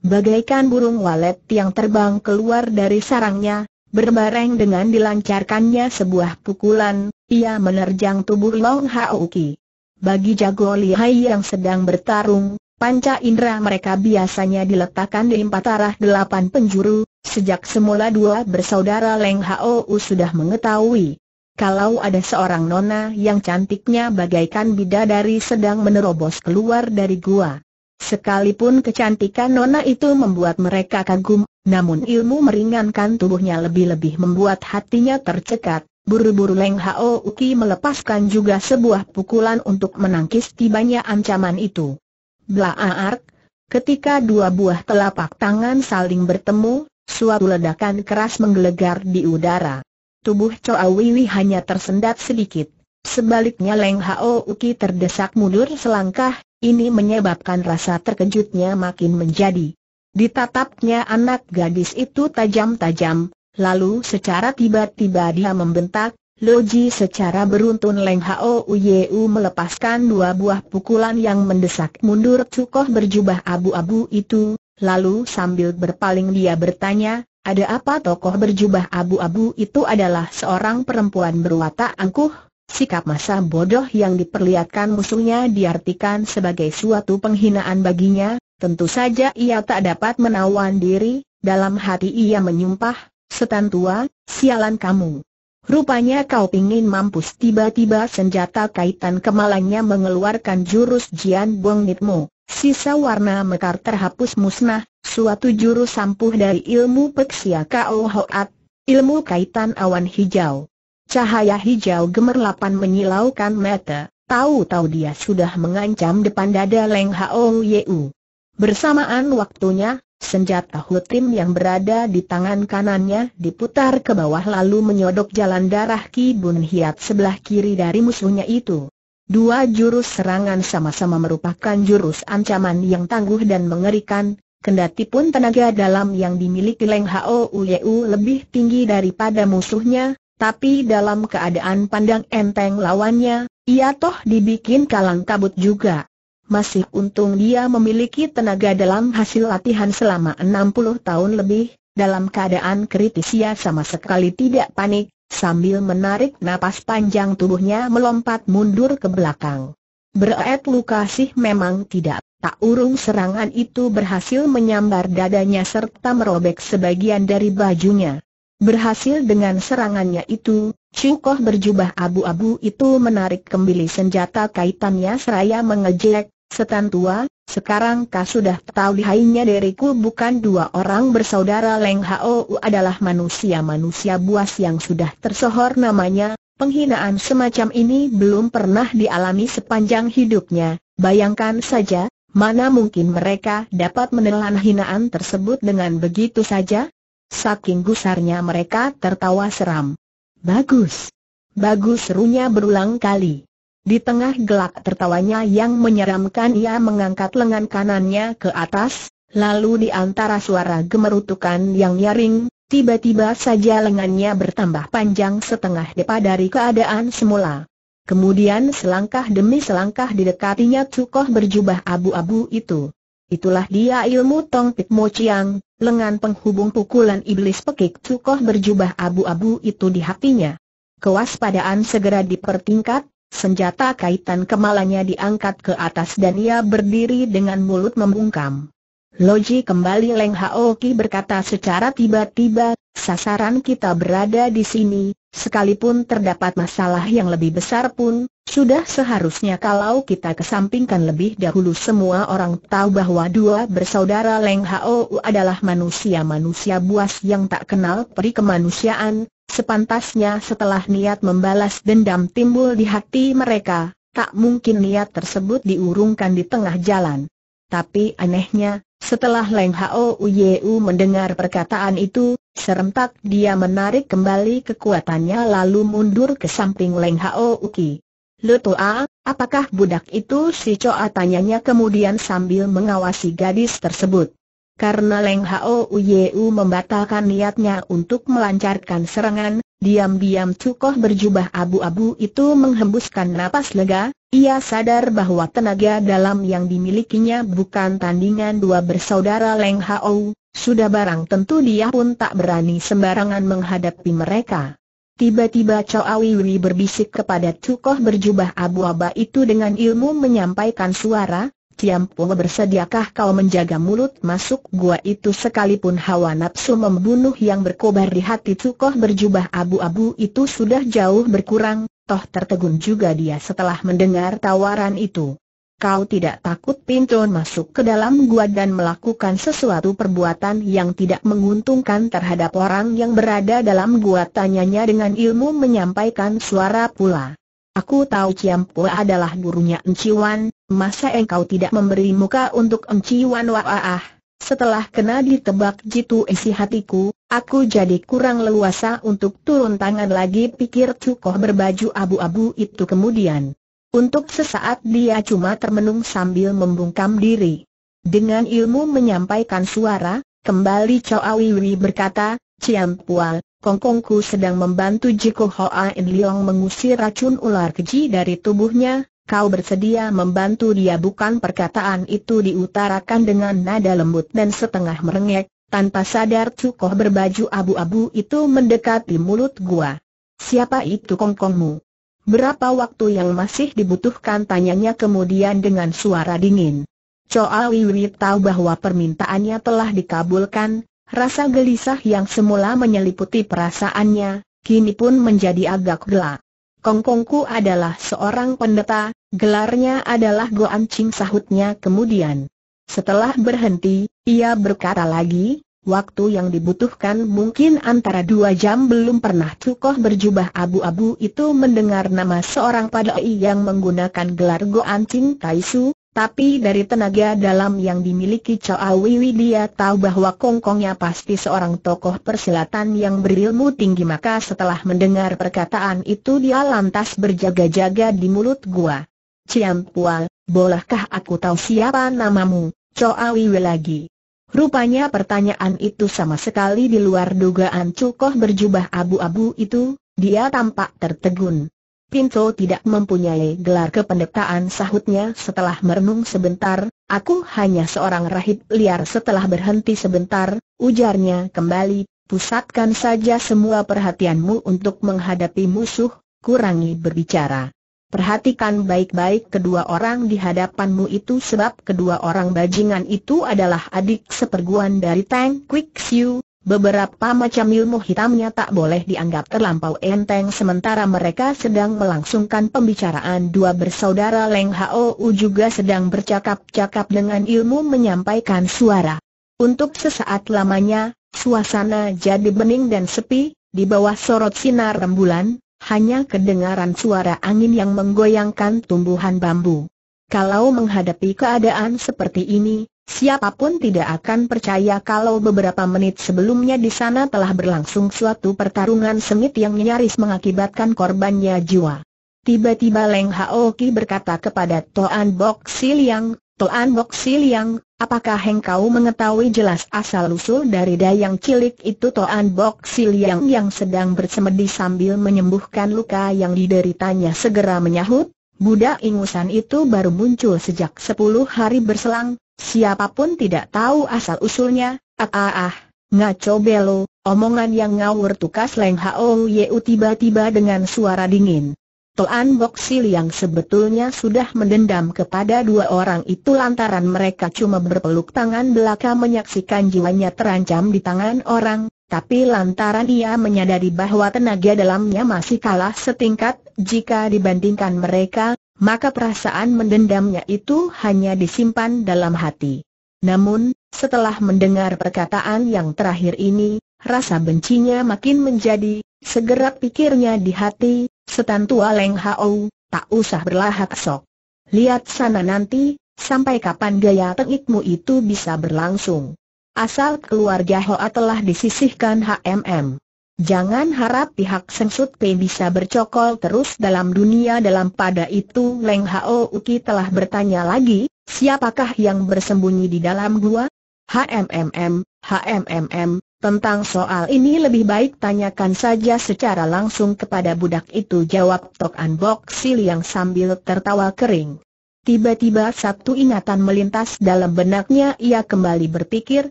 [SPEAKER 1] Bagaikan burung walet yang terbang keluar dari sarangnya, berbareng dengan dilancarkannya sebuah pukulan, ia menerjang tubuh Long Hauki. Bagi jago lihai yang sedang bertarung, panca indera mereka biasanya diletakkan di empat arah delapan penjuru, sejak semula dua bersaudara Leng Hau sudah mengetahui kalau ada seorang nona yang cantiknya bagaikan bidadari sedang menerobos keluar dari gua. Sekalipun kecantikan nona itu membuat mereka kagum, namun ilmu meringankan tubuhnya lebih-lebih membuat hatinya tercekat. Buru-buru Leng Hao Uki melepaskan juga sebuah pukulan untuk menangkis tibanya ancaman itu. Blaaark, ketika dua buah telapak tangan saling bertemu, suatu ledakan keras menggelegar di udara tubuh Choa Wiwi hanya tersendat sedikit. Sebaliknya Leng Hao Uki terdesak mundur selangkah, ini menyebabkan rasa terkejutnya makin menjadi. Ditatapnya anak gadis itu tajam-tajam, lalu secara tiba-tiba dia membentak, Loji secara beruntun Leng Hao Uyeu melepaskan dua buah pukulan yang mendesak mundur cukoh berjubah abu-abu itu, Lalu sambil berpaling dia bertanya, ada apa tokoh berjubah abu-abu itu adalah seorang perempuan berwatak angkuh? Sikap masa bodoh yang diperlihatkan musuhnya diartikan sebagai suatu penghinaan baginya, tentu saja ia tak dapat menawan diri, dalam hati ia menyumpah, setan tua, sialan kamu. Rupanya kau pingin mampus tiba-tiba senjata kaitan kemalannya mengeluarkan jurus Jian buang Nitmu. Sisa warna mekar terhapus musnah, suatu juru sampuh dari ilmu Peksia Kao Hoat, ilmu kaitan awan hijau. Cahaya hijau gemerlapan menyilaukan mata, tahu-tahu dia sudah mengancam depan dada Leng Hao Yeu. Bersamaan waktunya, senjata hutim yang berada di tangan kanannya diputar ke bawah lalu menyodok jalan darah Ki Bun Hiat sebelah kiri dari musuhnya itu. Dua jurus serangan sama-sama merupakan jurus ancaman yang tangguh dan mengerikan, kendati pun tenaga dalam yang dimiliki Leng Hao Uyeu lebih tinggi daripada musuhnya, tapi dalam keadaan pandang enteng lawannya, ia toh dibikin kalang kabut juga. Masih untung dia memiliki tenaga dalam hasil latihan selama 60 tahun lebih, dalam keadaan kritis ia sama sekali tidak panik, Sambil menarik napas panjang tubuhnya melompat mundur ke belakang. Berat Lukasih memang tidak tak urung serangan itu berhasil menyambar dadanya serta merobek sebagian dari bajunya. Berhasil dengan serangannya itu, Cukoh berjubah abu-abu itu menarik kembali senjata kaitannya seraya mengejek, setan tua, sekarang kau sudah tahu lihainya diriku bukan dua orang bersaudara Leng Hao adalah manusia-manusia buas yang sudah tersohor namanya, penghinaan semacam ini belum pernah dialami sepanjang hidupnya, bayangkan saja, mana mungkin mereka dapat menelan hinaan tersebut dengan begitu saja? Saking gusarnya mereka tertawa seram. Bagus! Bagus serunya berulang kali. Di tengah gelak tertawanya yang menyeramkan ia mengangkat lengan kanannya ke atas, lalu di antara suara gemerutukan yang nyaring, tiba-tiba saja lengannya bertambah panjang setengah depa dari keadaan semula. Kemudian selangkah demi selangkah didekatinya cukoh berjubah abu-abu itu. Itulah dia ilmu Tong Pit Mo Chiang, lengan penghubung pukulan iblis pekik cukoh berjubah abu-abu itu di hatinya. Kewaspadaan segera dipertingkat, Senjata kaitan kemalanya diangkat ke atas dan ia berdiri dengan mulut membungkam. Loji kembali Leng Haoki berkata secara tiba-tiba, sasaran kita berada di sini, Sekalipun terdapat masalah yang lebih besar pun, sudah seharusnya kalau kita kesampingkan lebih dahulu semua orang tahu bahwa dua bersaudara Leng Hao adalah manusia-manusia buas yang tak kenal peri kemanusiaan, sepantasnya setelah niat membalas dendam timbul di hati mereka, tak mungkin niat tersebut diurungkan di tengah jalan. Tapi anehnya, setelah Leng Hao Yeu mendengar perkataan itu, Serentak dia menarik kembali kekuatannya lalu mundur ke samping Leng Hao Uki. Lutua, apakah budak itu si Choa tanyanya kemudian sambil mengawasi gadis tersebut. Karena Leng Hao Uyeu membatalkan niatnya untuk melancarkan serangan, diam-diam Cukoh berjubah abu-abu itu menghembuskan napas lega, ia sadar bahwa tenaga dalam yang dimilikinya bukan tandingan dua bersaudara Leng Hao, sudah barang tentu dia pun tak berani sembarangan menghadapi mereka. Tiba-tiba Chow Awiwi berbisik kepada Cukoh berjubah abu abu itu dengan ilmu menyampaikan suara, Tiampu bersediakah kau menjaga mulut masuk gua itu sekalipun hawa nafsu membunuh yang berkobar di hati Cukoh berjubah abu-abu itu sudah jauh berkurang, toh tertegun juga dia setelah mendengar tawaran itu. Kau tidak takut pintu masuk ke dalam gua dan melakukan sesuatu perbuatan yang tidak menguntungkan terhadap orang yang berada dalam gua tanyanya dengan ilmu menyampaikan suara pula. Aku tahu Ciampu adalah gurunya Enciwan, masa engkau tidak memberi muka untuk Enciwan waah? Ah. Setelah kena ditebak jitu isi hatiku, Aku jadi kurang leluasa untuk turun tangan lagi pikir Cukoh berbaju abu-abu itu kemudian. Untuk sesaat dia cuma termenung sambil membungkam diri. Dengan ilmu menyampaikan suara, kembali Chow Awiwi berkata, Ciam Pual, kongkongku sedang membantu Jiko In Leong mengusir racun ular keji dari tubuhnya, kau bersedia membantu dia bukan perkataan itu diutarakan dengan nada lembut dan setengah merengek, tanpa sadar Cukoh berbaju abu-abu itu mendekati mulut gua. Siapa itu kongkongmu? Berapa waktu yang masih dibutuhkan tanyanya kemudian dengan suara dingin. Choa Wiwi tahu bahwa permintaannya telah dikabulkan, rasa gelisah yang semula menyeliputi perasaannya, kini pun menjadi agak gelap. Kongkongku adalah seorang pendeta, gelarnya adalah Goan Ching sahutnya kemudian. Setelah berhenti, ia berkata lagi, waktu yang dibutuhkan mungkin antara dua jam belum pernah Cukoh berjubah abu-abu itu mendengar nama seorang padai yang menggunakan gelar Goan Ching Taisu, tapi dari tenaga dalam yang dimiliki Choa Wiwi dia tahu bahwa kongkongnya pasti seorang tokoh persilatan yang berilmu tinggi maka setelah mendengar perkataan itu dia lantas berjaga-jaga di mulut gua. Ciampual, bolehkah aku tahu siapa namamu, Coawi lagi? Rupanya pertanyaan itu sama sekali di luar dugaan cukoh berjubah abu-abu itu, dia tampak tertegun. Pinto tidak mempunyai gelar kependetaan sahutnya setelah merenung sebentar, aku hanya seorang rahib liar setelah berhenti sebentar, ujarnya kembali, pusatkan saja semua perhatianmu untuk menghadapi musuh, kurangi berbicara. Perhatikan baik-baik kedua orang di hadapanmu itu sebab kedua orang bajingan itu adalah adik seperguan dari Tang Quick Siu. Beberapa macam ilmu hitamnya tak boleh dianggap terlampau enteng sementara mereka sedang melangsungkan pembicaraan dua bersaudara Leng Hao u juga sedang bercakap-cakap dengan ilmu menyampaikan suara. Untuk sesaat lamanya, suasana jadi bening dan sepi, di bawah sorot sinar rembulan, hanya kedengaran suara angin yang menggoyangkan tumbuhan bambu. Kalau menghadapi keadaan seperti ini, siapapun tidak akan percaya kalau beberapa menit sebelumnya di sana telah berlangsung suatu pertarungan sengit yang nyaris mengakibatkan korbannya jiwa. Tiba-tiba Leng Haoki berkata kepada Toan Bok Siliang, Tuan Bok Siliang, apakah engkau mengetahui jelas asal-usul dari dayang cilik itu Tuan Bok Siliang yang sedang bersemedi sambil menyembuhkan luka yang dideritanya segera menyahut, budak ingusan itu baru muncul sejak sepuluh hari berselang, siapapun tidak tahu asal-usulnya, ah ah ah, ngaco belo, omongan yang ngawur tukas Leng Hao Yeu tiba-tiba dengan suara dingin. Toan Boksil yang sebetulnya sudah mendendam kepada dua orang itu lantaran mereka cuma berpeluk tangan belaka menyaksikan jiwanya terancam di tangan orang, tapi lantaran ia menyadari bahwa tenaga dalamnya masih kalah setingkat jika dibandingkan mereka, maka perasaan mendendamnya itu hanya disimpan dalam hati. Namun, setelah mendengar perkataan yang terakhir ini, rasa bencinya makin menjadi, segera pikirnya di hati, Setan tua Leng Hao, tak usah berlahak sok. Lihat sana nanti, sampai kapan gaya tengikmu itu bisa berlangsung. Asal keluarga Hoa telah disisihkan HMM. Jangan harap pihak Sengsut P bisa bercokol terus dalam dunia dalam pada itu Leng Hao Uki telah bertanya lagi, siapakah yang bersembunyi di dalam gua? HMMM, HMMM, tentang soal ini lebih baik tanyakan saja secara langsung kepada budak itu jawab Tok An Bok Siliang sambil tertawa kering. Tiba-tiba satu ingatan melintas dalam benaknya ia kembali berpikir,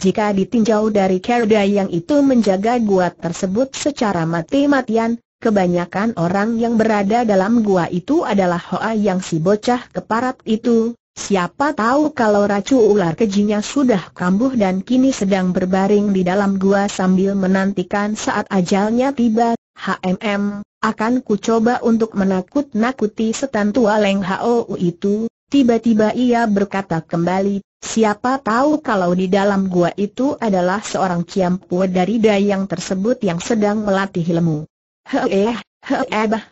[SPEAKER 1] jika ditinjau dari kerda yang itu menjaga gua tersebut secara mati-matian, kebanyakan orang yang berada dalam gua itu adalah Hoa yang si bocah keparat itu, Siapa tahu kalau racu ular kejinya sudah kambuh dan kini sedang berbaring di dalam gua sambil menantikan saat ajalnya tiba, HMM, akan ku coba untuk menakut-nakuti setan tua Leng Hou itu, tiba-tiba ia berkata kembali, siapa tahu kalau di dalam gua itu adalah seorang kiampua dari dayang tersebut yang sedang melatih ilmu. Heh, eh bah,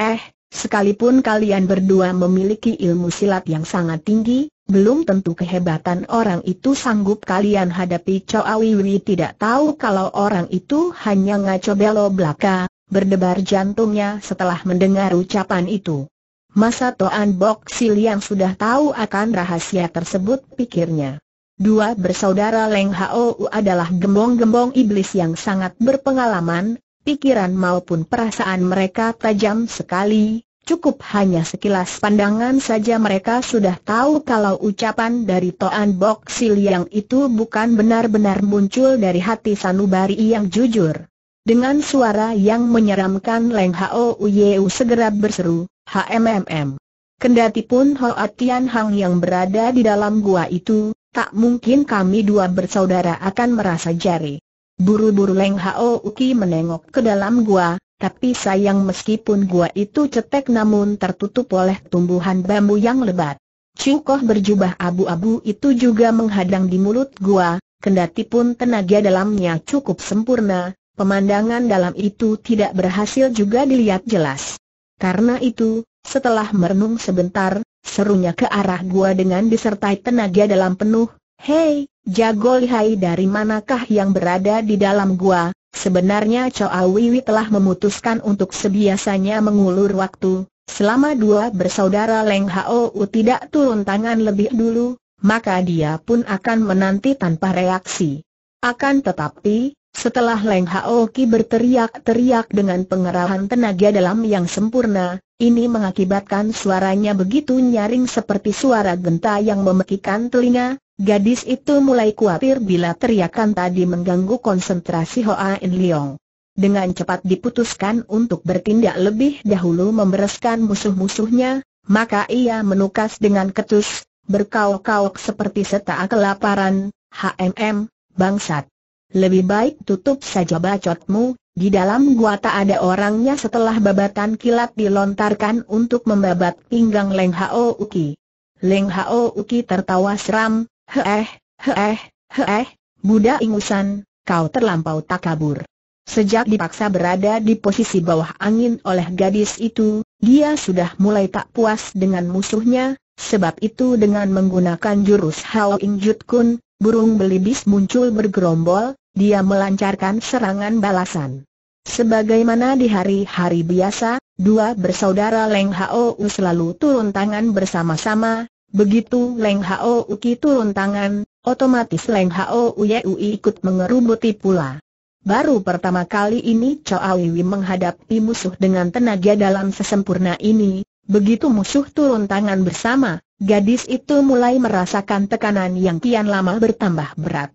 [SPEAKER 1] eh. Sekalipun kalian berdua memiliki ilmu silat yang sangat tinggi, belum tentu kehebatan orang itu sanggup kalian hadapi Coawiwi tidak tahu kalau orang itu hanya ngaco belo belaka, berdebar jantungnya setelah mendengar ucapan itu. Masa Toan Bok Siliang sudah tahu akan rahasia tersebut pikirnya. Dua bersaudara Leng Hao adalah gembong-gembong iblis yang sangat berpengalaman, pikiran maupun perasaan mereka tajam sekali, cukup hanya sekilas pandangan saja mereka sudah tahu kalau ucapan dari Toan Bok Sil yang itu bukan benar-benar muncul dari hati sanubari yang jujur. Dengan suara yang menyeramkan Leng Hao Uyeu segera berseru, HMMM. Kendati pun Hoa Tian Hang yang berada di dalam gua itu, tak mungkin kami dua bersaudara akan merasa jari. Buru-buru Leng Hao Uki menengok ke dalam gua, tapi sayang meskipun gua itu cetek namun tertutup oleh tumbuhan bambu yang lebat. Cukoh berjubah abu-abu itu juga menghadang di mulut gua, kendati pun tenaga dalamnya cukup sempurna, pemandangan dalam itu tidak berhasil juga dilihat jelas. Karena itu, setelah merenung sebentar, serunya ke arah gua dengan disertai tenaga dalam penuh, Hei, Jago lihai dari manakah yang berada di dalam gua? Sebenarnya Choa Wiwi telah memutuskan untuk sebiasanya mengulur waktu, selama dua bersaudara Leng Hao tidak turun tangan lebih dulu, maka dia pun akan menanti tanpa reaksi. Akan tetapi, setelah Leng Hao Ki berteriak-teriak dengan pengerahan tenaga dalam yang sempurna, ini mengakibatkan suaranya begitu nyaring seperti suara genta yang memekikan telinga, Gadis itu mulai khawatir bila teriakan tadi mengganggu konsentrasi Hoa In Leong. Dengan cepat diputuskan untuk bertindak lebih dahulu membereskan musuh-musuhnya, maka ia menukas dengan ketus, berkauk-kauk seperti setak kelaparan, HMM, bangsat. Lebih baik tutup saja bacotmu, di dalam gua tak ada orangnya setelah babatan kilat dilontarkan untuk membabat pinggang Leng Hao Uki. Leng Hao Uki tertawa seram, Heeh, heeh, heeh, Buddha ingusan, kau terlampau takabur. Sejak dipaksa berada di posisi bawah angin oleh gadis itu, dia sudah mulai tak puas dengan musuhnya, sebab itu dengan menggunakan jurus Hao Ing Jut Kun, burung belibis muncul bergerombol, dia melancarkan serangan balasan. Sebagaimana di hari-hari biasa, dua bersaudara Leng Hao selalu turun tangan bersama-sama, Begitu Leng Hao Uki turun tangan, otomatis Leng Hao Uyeui ikut mengerubuti pula. Baru pertama kali ini Chow Wiwi menghadapi musuh dengan tenaga dalam sesempurna ini, begitu musuh turun tangan bersama, gadis itu mulai merasakan tekanan yang kian lama bertambah berat.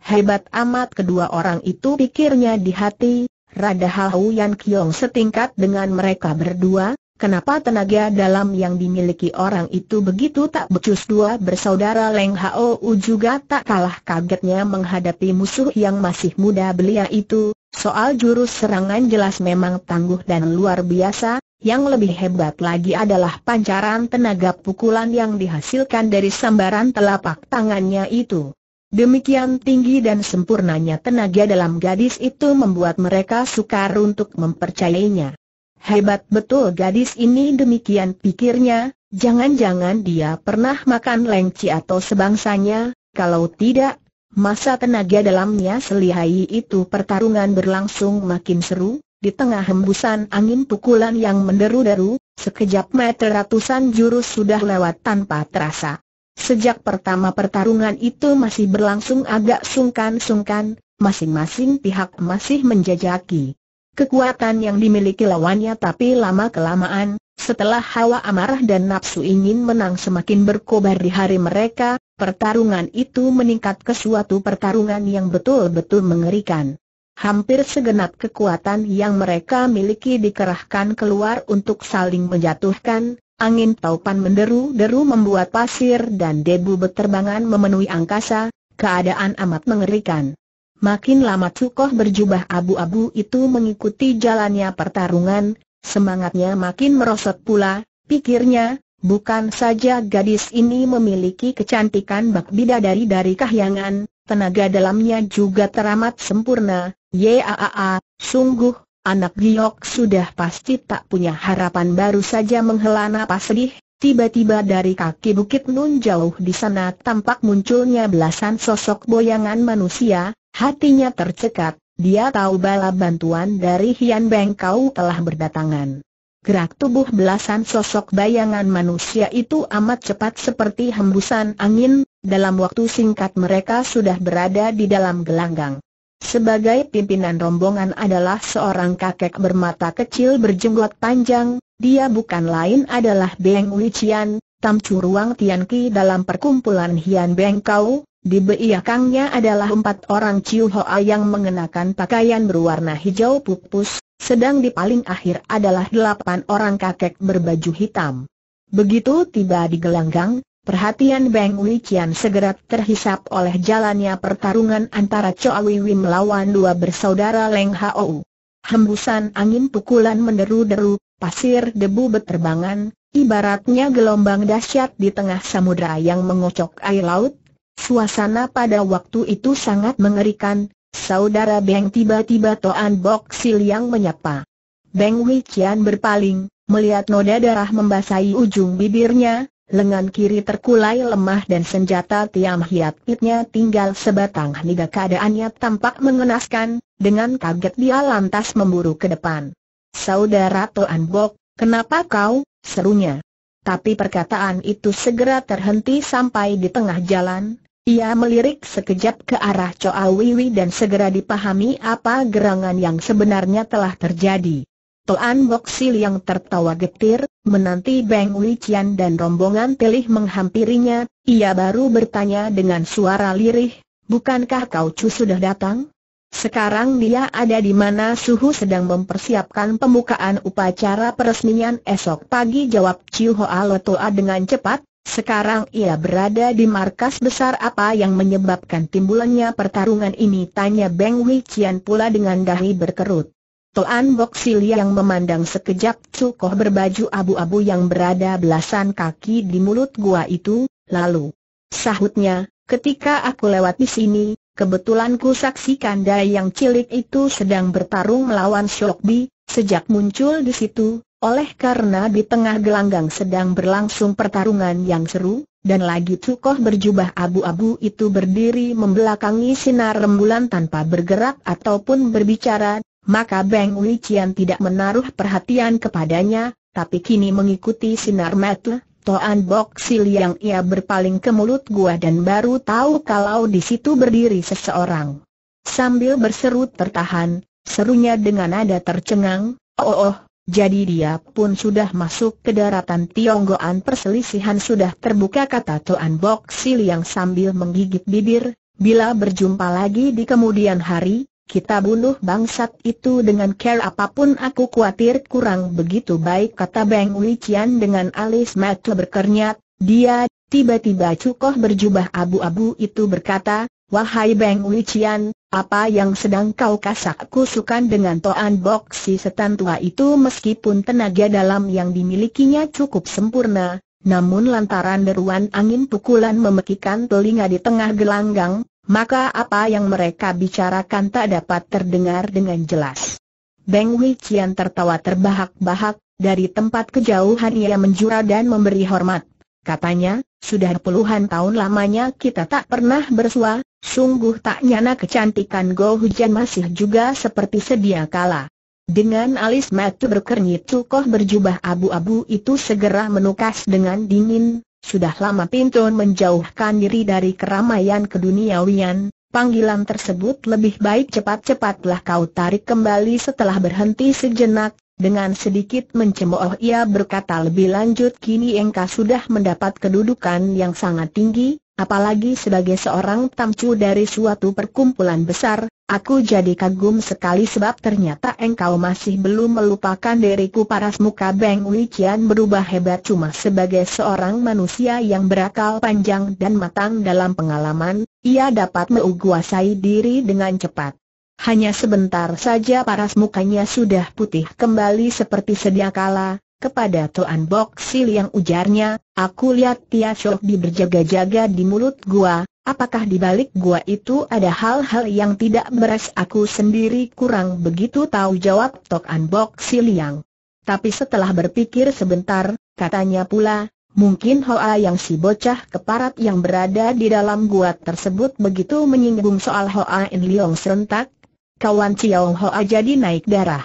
[SPEAKER 1] Hebat amat kedua orang itu pikirnya di hati, Rada Hao Yan Kiong setingkat dengan mereka berdua, Kenapa tenaga dalam yang dimiliki orang itu begitu tak becus dua bersaudara Leng Hao juga tak kalah kagetnya menghadapi musuh yang masih muda belia itu, soal jurus serangan jelas memang tangguh dan luar biasa, yang lebih hebat lagi adalah pancaran tenaga pukulan yang dihasilkan dari sambaran telapak tangannya itu. Demikian tinggi dan sempurnanya tenaga dalam gadis itu membuat mereka sukar untuk mempercayainya. Hebat betul gadis ini demikian pikirnya, jangan-jangan dia pernah makan lengci atau sebangsanya, kalau tidak, masa tenaga dalamnya selihai itu pertarungan berlangsung makin seru, di tengah hembusan angin pukulan yang menderu-deru, sekejap meter ratusan jurus sudah lewat tanpa terasa. Sejak pertama pertarungan itu masih berlangsung agak sungkan-sungkan, masing-masing pihak masih menjajaki kekuatan yang dimiliki lawannya tapi lama-kelamaan, setelah hawa amarah dan nafsu ingin menang semakin berkobar di hari mereka, pertarungan itu meningkat ke suatu pertarungan yang betul-betul mengerikan. Hampir segenap kekuatan yang mereka miliki dikerahkan keluar untuk saling menjatuhkan, angin taupan menderu-deru membuat pasir dan debu beterbangan memenuhi angkasa, keadaan amat mengerikan. Makin lama cukoh berjubah abu-abu itu mengikuti jalannya pertarungan, semangatnya makin merosot pula, pikirnya, bukan saja gadis ini memiliki kecantikan bak bidadari dari kahyangan, tenaga dalamnya juga teramat sempurna, yaaa, sungguh, anak giok sudah pasti tak punya harapan baru saja menghela napas sedih, Tiba-tiba dari kaki bukit nun jauh di sana tampak munculnya belasan sosok boyangan manusia, Hatinya tercekat, dia tahu bala bantuan dari Hian Bengkau telah berdatangan. Gerak tubuh belasan sosok bayangan manusia itu amat cepat seperti hembusan angin, dalam waktu singkat mereka sudah berada di dalam gelanggang. Sebagai pimpinan rombongan adalah seorang kakek bermata kecil berjenggot panjang, dia bukan lain adalah Beng Wichian, Tam Curuang Tian Ki dalam perkumpulan Hian Bengkau. Di belakangnya adalah empat orang Ciu Hoa yang mengenakan pakaian berwarna hijau pupus, sedang di paling akhir adalah delapan orang kakek berbaju hitam. Begitu tiba di gelanggang, perhatian Beng Qian segera terhisap oleh jalannya pertarungan antara Choa Wei melawan dua bersaudara Leng Hou. Hembusan angin pukulan menderu-deru, pasir debu berterbangan, ibaratnya gelombang dahsyat di tengah samudera yang mengocok air laut, Suasana pada waktu itu sangat mengerikan, saudara Beng tiba-tiba Toan Bok Sil yang menyapa. Beng Wichian berpaling, melihat noda darah membasahi ujung bibirnya, lengan kiri terkulai lemah dan senjata Tiam Hiat Pitnya tinggal sebatang Hingga keadaannya tampak mengenaskan, dengan kaget dia lantas memburu ke depan. Saudara Toan Bok, kenapa kau, serunya. Tapi perkataan itu segera terhenti sampai di tengah jalan, ia melirik sekejap ke arah Coa Wiwi dan segera dipahami apa gerangan yang sebenarnya telah terjadi. Toan Sil yang tertawa getir, menanti Beng Wician dan rombongan telih menghampirinya, ia baru bertanya dengan suara lirih, bukankah kau cu sudah datang? Sekarang dia ada di mana Suhu sedang mempersiapkan pembukaan upacara peresmian esok pagi jawab Chiu Hoa Toa dengan cepat, sekarang ia berada di markas besar apa yang menyebabkan timbulannya pertarungan ini tanya Beng Qian pula dengan dahi berkerut. Bok Sil yang memandang sekejap Cukoh berbaju abu-abu yang berada belasan kaki di mulut gua itu, lalu sahutnya, ketika aku lewat di sini, kebetulan ku saksikan dai yang cilik itu sedang bertarung melawan Shokbi, sejak muncul di situ, oleh karena di tengah gelanggang sedang berlangsung pertarungan yang seru, dan lagi Tukoh berjubah abu-abu itu berdiri membelakangi sinar rembulan tanpa bergerak ataupun berbicara, maka Beng Wician tidak menaruh perhatian kepadanya, tapi kini mengikuti sinar mata Toan Bok Sil yang ia berpaling ke mulut gua dan baru tahu kalau di situ berdiri seseorang. Sambil berseru tertahan, serunya dengan nada tercengang, oh oh, jadi dia pun sudah masuk ke daratan Tionggoan perselisihan sudah terbuka kata Tuan Bok yang sambil menggigit bibir, bila berjumpa lagi di kemudian hari, kita bunuh bangsat itu dengan care apapun aku khawatir kurang begitu baik kata Beng Wician dengan alis mata berkernyat, dia, tiba-tiba cukoh berjubah abu-abu itu berkata, Wahai Beng Wician, apa yang sedang kau kasak kusukan dengan Toan Bok si setan tua itu meskipun tenaga dalam yang dimilikinya cukup sempurna, namun lantaran deruan angin pukulan memekikan telinga di tengah gelanggang, maka apa yang mereka bicarakan tak dapat terdengar dengan jelas. Beng Wichian tertawa terbahak-bahak, dari tempat kejauhan ia menjura dan memberi hormat. Katanya, sudah puluhan tahun lamanya kita tak pernah bersua, sungguh tak nyana kecantikan Go Hujan masih juga seperti sedia kala. Dengan alis mata berkernyit cukoh berjubah abu-abu itu segera menukas dengan dingin, sudah lama Pintu menjauhkan diri dari keramaian ke Dunia keduniawian, panggilan tersebut lebih baik cepat-cepatlah kau tarik kembali setelah berhenti sejenak, dengan sedikit mencemooh ia berkata lebih lanjut kini engkau sudah mendapat kedudukan yang sangat tinggi, apalagi sebagai seorang tamcu dari suatu perkumpulan besar, aku jadi kagum sekali sebab ternyata engkau masih belum melupakan diriku paras muka Beng Wician berubah hebat cuma sebagai seorang manusia yang berakal panjang dan matang dalam pengalaman, ia dapat menguasai diri dengan cepat. Hanya sebentar saja paras mukanya sudah putih kembali seperti sedia kala, kepada Tuan Bok Sil yang ujarnya, aku lihat Tia Shok di berjaga-jaga di mulut gua, apakah di balik gua itu ada hal-hal yang tidak beres aku sendiri kurang begitu tahu jawab Tuan Bok Sil yang. Tapi setelah berpikir sebentar, katanya pula, Mungkin Hoa yang si bocah keparat yang berada di dalam gua tersebut begitu menyinggung soal Hoa In Leong serentak, kawan Chiao Hoa jadi naik darah.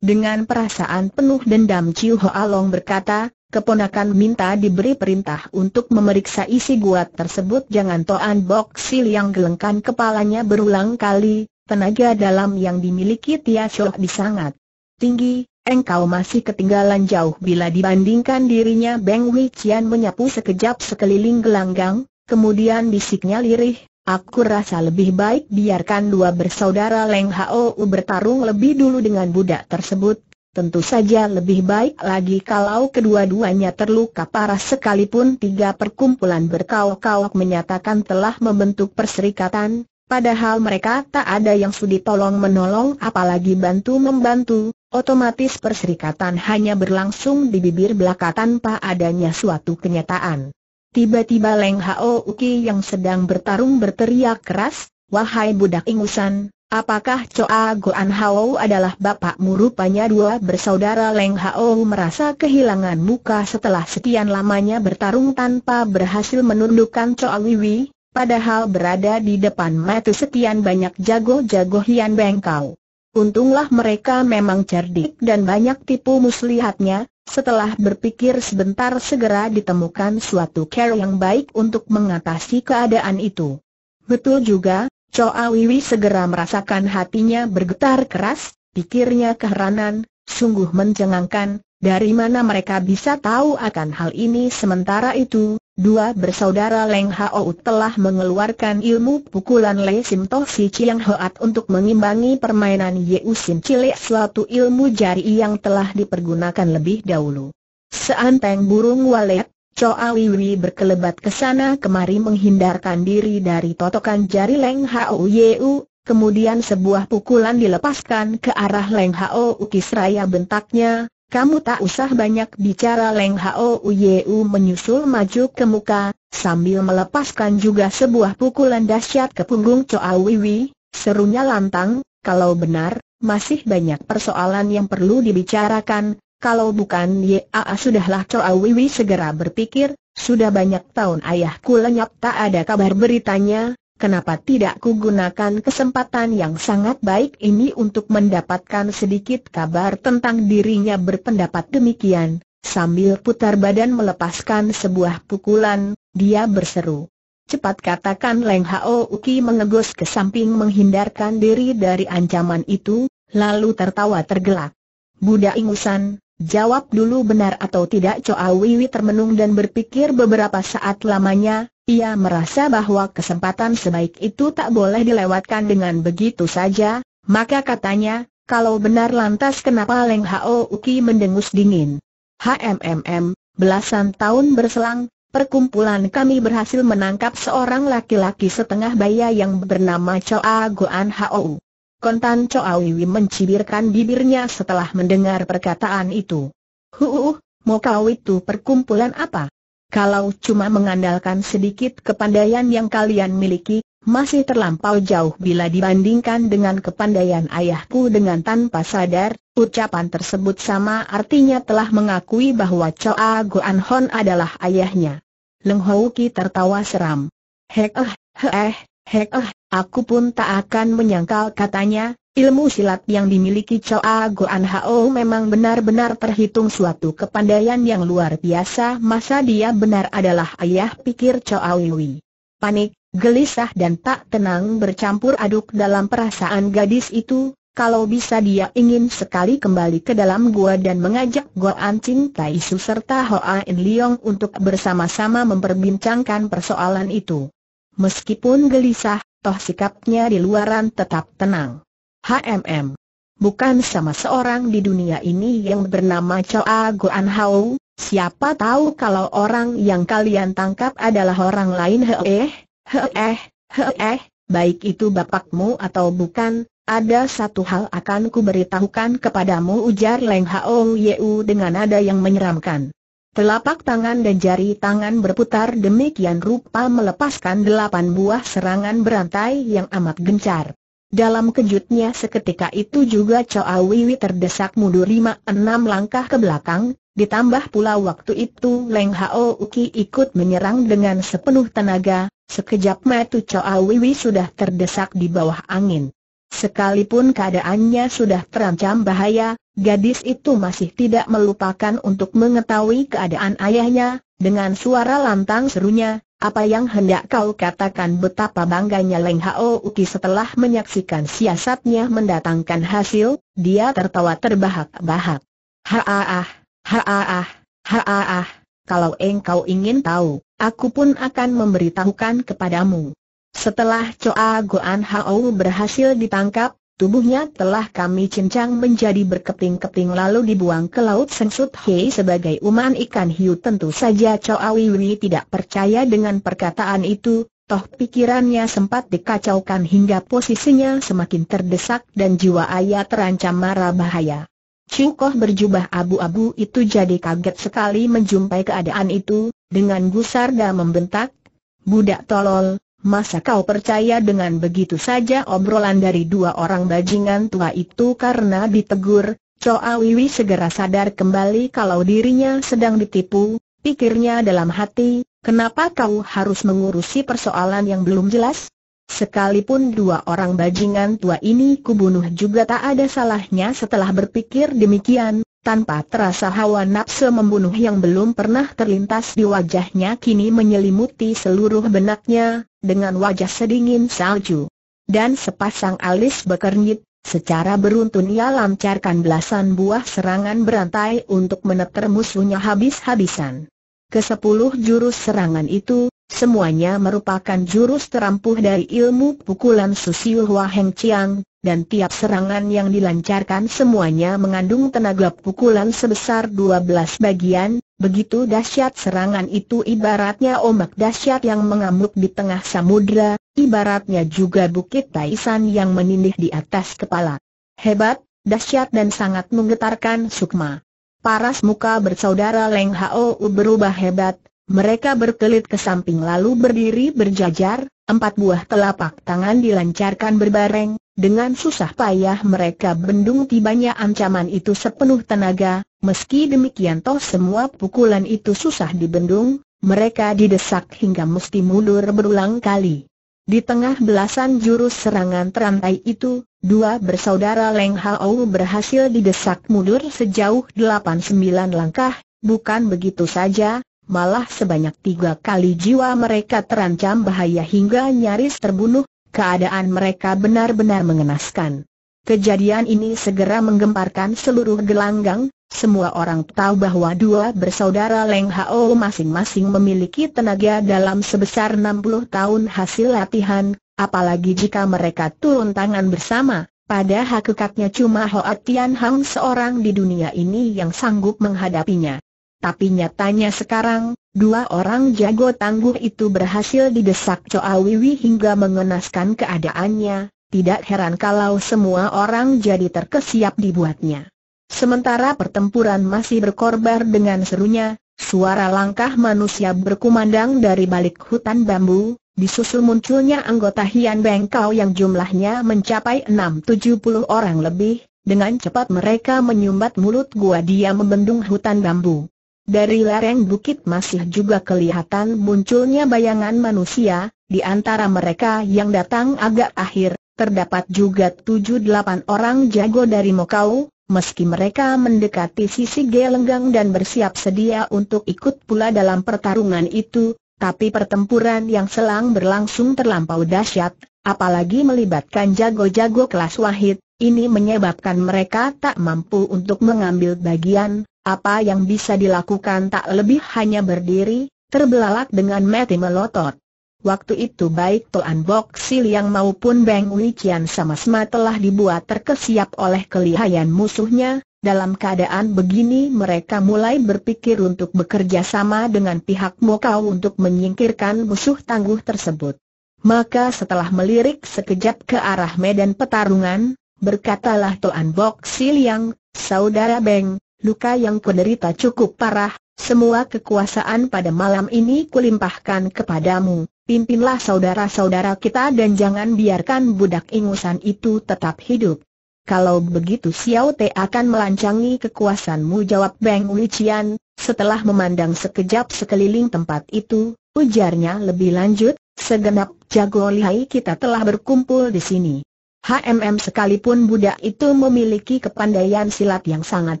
[SPEAKER 1] Dengan perasaan penuh dendam Chiu Hoa Long berkata, keponakan minta diberi perintah untuk memeriksa isi gua tersebut jangan Toan Bok Sil yang gelengkan kepalanya berulang kali, tenaga dalam yang dimiliki Tia Shoh disangat tinggi, engkau masih ketinggalan jauh bila dibandingkan dirinya Beng Wei Qian menyapu sekejap sekeliling gelanggang, kemudian bisiknya lirih, Aku rasa lebih baik biarkan dua bersaudara Leng Hou bertarung lebih dulu dengan budak tersebut. Tentu saja lebih baik lagi kalau kedua-duanya terluka parah sekalipun tiga perkumpulan berkawak-kawak menyatakan telah membentuk perserikatan, padahal mereka tak ada yang sudi tolong menolong apalagi bantu-membantu, otomatis perserikatan hanya berlangsung di bibir belaka tanpa adanya suatu kenyataan. Tiba-tiba Leng Hao Uki yang sedang bertarung berteriak keras, Wahai budak ingusan, apakah Choa Goan Hao adalah bapakmu rupanya dua bersaudara Leng Hao merasa kehilangan muka setelah sekian lamanya bertarung tanpa berhasil menundukkan Choa Wiwi, padahal berada di depan mata sekian banyak jago-jago hian bengkau. Untunglah mereka memang cerdik dan banyak tipu muslihatnya, setelah berpikir sebentar segera ditemukan suatu cara yang baik untuk mengatasi keadaan itu. Betul juga, Choa Wiwi segera merasakan hatinya bergetar keras, pikirnya keheranan, sungguh mencengangkan, dari mana mereka bisa tahu akan hal ini sementara itu, Dua bersaudara Leng Hao telah mengeluarkan ilmu pukulan Le Sim Toh Si Chiang Hoat untuk mengimbangi permainan Yeu Sim Cilik suatu ilmu jari yang telah dipergunakan lebih dahulu. Seanteng burung walet, Choa Wiwi berkelebat ke sana kemari menghindarkan diri dari totokan jari Leng Hao Yeu, kemudian sebuah pukulan dilepaskan ke arah Leng Hao Ukisraya bentaknya, kamu tak usah banyak bicara Leng Hao Uyeu menyusul maju ke muka, sambil melepaskan juga sebuah pukulan dahsyat ke punggung Choa Wiwi, serunya lantang, kalau benar, masih banyak persoalan yang perlu dibicarakan, kalau bukan Yaa sudahlah Choa Wiwi segera berpikir, sudah banyak tahun ayahku lenyap tak ada kabar beritanya, kenapa tidak kugunakan kesempatan yang sangat baik ini untuk mendapatkan sedikit kabar tentang dirinya berpendapat demikian, sambil putar badan melepaskan sebuah pukulan, dia berseru. Cepat katakan Leng Hao Uki mengegos ke samping menghindarkan diri dari ancaman itu, lalu tertawa tergelak. Budak ingusan, Jawab dulu benar atau tidak Choa Wiwi termenung dan berpikir beberapa saat lamanya, ia merasa bahwa kesempatan sebaik itu tak boleh dilewatkan dengan begitu saja, maka katanya, kalau benar lantas kenapa Leng Hao Uki mendengus dingin? HMMM, belasan tahun berselang, perkumpulan kami berhasil menangkap seorang laki-laki setengah baya yang bernama Choa Goan Hao. Kontan Choa Wiwi mencibirkan bibirnya setelah mendengar perkataan itu. Huuuh, mau kau itu perkumpulan apa? Kalau cuma mengandalkan sedikit kepandaian yang kalian miliki, masih terlampau jauh bila dibandingkan dengan kepandaian ayahku dengan tanpa sadar, ucapan tersebut sama artinya telah mengakui bahwa Choa Goan Hon adalah ayahnya. Leng Hou tertawa seram. Hek eh, heh, hek eh, aku pun tak akan menyangkal katanya, Ilmu silat yang dimiliki Choa Goan Hao memang benar-benar terhitung suatu kepandaian yang luar biasa masa dia benar adalah ayah pikir Choa Wiwi. Panik, gelisah dan tak tenang bercampur aduk dalam perasaan gadis itu, kalau bisa dia ingin sekali kembali ke dalam gua dan mengajak Goan Ching Tai Su serta Hoa In Leong untuk bersama-sama memperbincangkan persoalan itu. Meskipun gelisah, toh sikapnya di luaran tetap tenang. HMM. Bukan sama seorang di dunia ini yang bernama Choa Goan Hao, siapa tahu kalau orang yang kalian tangkap adalah orang lain heeh, heeh, heeh, baik itu bapakmu atau bukan, ada satu hal akan kuberitahukan kepadamu ujar Leng Hao Yeu dengan nada yang menyeramkan. Telapak tangan dan jari tangan berputar demikian rupa melepaskan delapan buah serangan berantai yang amat gencar. Dalam kejutnya seketika itu juga Choa Wiwi terdesak mundur lima enam langkah ke belakang, ditambah pula waktu itu Leng Hao Uki ikut menyerang dengan sepenuh tenaga, sekejap matu Choa Wiwi sudah terdesak di bawah angin. Sekalipun keadaannya sudah terancam bahaya, gadis itu masih tidak melupakan untuk mengetahui keadaan ayahnya, dengan suara lantang serunya, apa yang hendak kau katakan betapa bangganya Leng Hao Uki setelah menyaksikan siasatnya mendatangkan hasil, dia tertawa terbahak-bahak. ha-ah-ah, ha-ah-ah, kalau engkau ingin tahu, aku pun akan memberitahukan kepadamu. Setelah Choa Goan Hao berhasil ditangkap, Tubuhnya telah kami cincang menjadi berkeping-keping lalu dibuang ke laut sengsut. Hei sebagai uman ikan hiu tentu saja Chow Wiwi tidak percaya dengan perkataan itu, toh pikirannya sempat dikacaukan hingga posisinya semakin terdesak dan jiwa ayah terancam marah bahaya. Cukoh berjubah abu-abu itu jadi kaget sekali menjumpai keadaan itu, dengan gusar dan membentak, Budak tolol, Masa kau percaya dengan begitu saja obrolan dari dua orang bajingan tua itu karena ditegur, Choa Wiwi segera sadar kembali kalau dirinya sedang ditipu, pikirnya dalam hati, kenapa kau harus mengurusi persoalan yang belum jelas? Sekalipun dua orang bajingan tua ini kubunuh juga tak ada salahnya setelah berpikir demikian, tanpa terasa hawa nafsu membunuh yang belum pernah terlintas di wajahnya kini menyelimuti seluruh benaknya, dengan wajah sedingin salju. Dan sepasang alis bekernyit, secara beruntun ia lancarkan belasan buah serangan berantai untuk meneter musuhnya habis-habisan. Kesepuluh jurus serangan itu, semuanya merupakan jurus terampuh dari ilmu pukulan Susiul Hua Heng Chiang, dan tiap serangan yang dilancarkan semuanya mengandung tenaga pukulan sebesar 12 bagian, begitu dahsyat serangan itu ibaratnya ombak dahsyat yang mengamuk di tengah samudra, ibaratnya juga bukit Taisan yang menindih di atas kepala. Hebat, dahsyat dan sangat menggetarkan sukma. Paras muka bersaudara Leng Hao berubah hebat, mereka berkelit ke samping lalu berdiri berjajar, empat buah telapak tangan dilancarkan berbareng, dengan susah payah mereka bendung tibanya ancaman itu sepenuh tenaga, meski demikian toh semua pukulan itu susah dibendung, mereka didesak hingga mesti mundur berulang kali. Di tengah belasan jurus serangan terantai itu, dua bersaudara Leng Hao berhasil didesak mundur sejauh 89 langkah, bukan begitu saja, malah sebanyak tiga kali jiwa mereka terancam bahaya hingga nyaris terbunuh, keadaan mereka benar-benar mengenaskan. Kejadian ini segera menggemparkan seluruh gelanggang, semua orang tahu bahwa dua bersaudara Leng Hao masing-masing memiliki tenaga dalam sebesar 60 tahun hasil latihan, apalagi jika mereka turun tangan bersama, pada hakikatnya cuma Hoa Tian Hang seorang di dunia ini yang sanggup menghadapinya. Tapi nyatanya sekarang, dua orang jago tangguh itu berhasil didesak Choa Wiwi hingga mengenaskan keadaannya, tidak heran kalau semua orang jadi terkesiap dibuatnya. Sementara pertempuran masih berkorbar dengan serunya, suara langkah manusia berkumandang dari balik hutan bambu, disusul munculnya anggota Hian Bengkau yang jumlahnya mencapai enam tujuh puluh orang lebih, dengan cepat mereka menyumbat mulut gua dia membendung hutan bambu. Dari lereng bukit masih juga kelihatan munculnya bayangan manusia, di antara mereka yang datang agak akhir, terdapat juga tujuh delapan orang jago dari Mokau, meski mereka mendekati sisi gelenggang dan bersiap sedia untuk ikut pula dalam pertarungan itu, tapi pertempuran yang selang berlangsung terlampau dahsyat, apalagi melibatkan jago-jago kelas wahid, ini menyebabkan mereka tak mampu untuk mengambil bagian, apa yang bisa dilakukan tak lebih hanya berdiri, terbelalak dengan mati melotot. Waktu itu baik Tuan Bok yang maupun Beng Wician sama-sama telah dibuat terkesiap oleh kelihayan musuhnya, dalam keadaan begini mereka mulai berpikir untuk bekerja sama dengan pihak Mokau untuk menyingkirkan musuh tangguh tersebut. Maka setelah melirik sekejap ke arah medan petarungan, berkatalah Tuan Bok yang, Saudara Beng, luka yang kuderita cukup parah, semua kekuasaan pada malam ini kulimpahkan kepadamu, pimpinlah saudara-saudara kita dan jangan biarkan budak ingusan itu tetap hidup. Kalau begitu Xiao Te akan melancangi kekuasaanmu jawab Beng Wician, setelah memandang sekejap sekeliling tempat itu, ujarnya lebih lanjut, segenap jago lihai kita telah berkumpul di sini. HMM sekalipun budak itu memiliki kepandaian silat yang sangat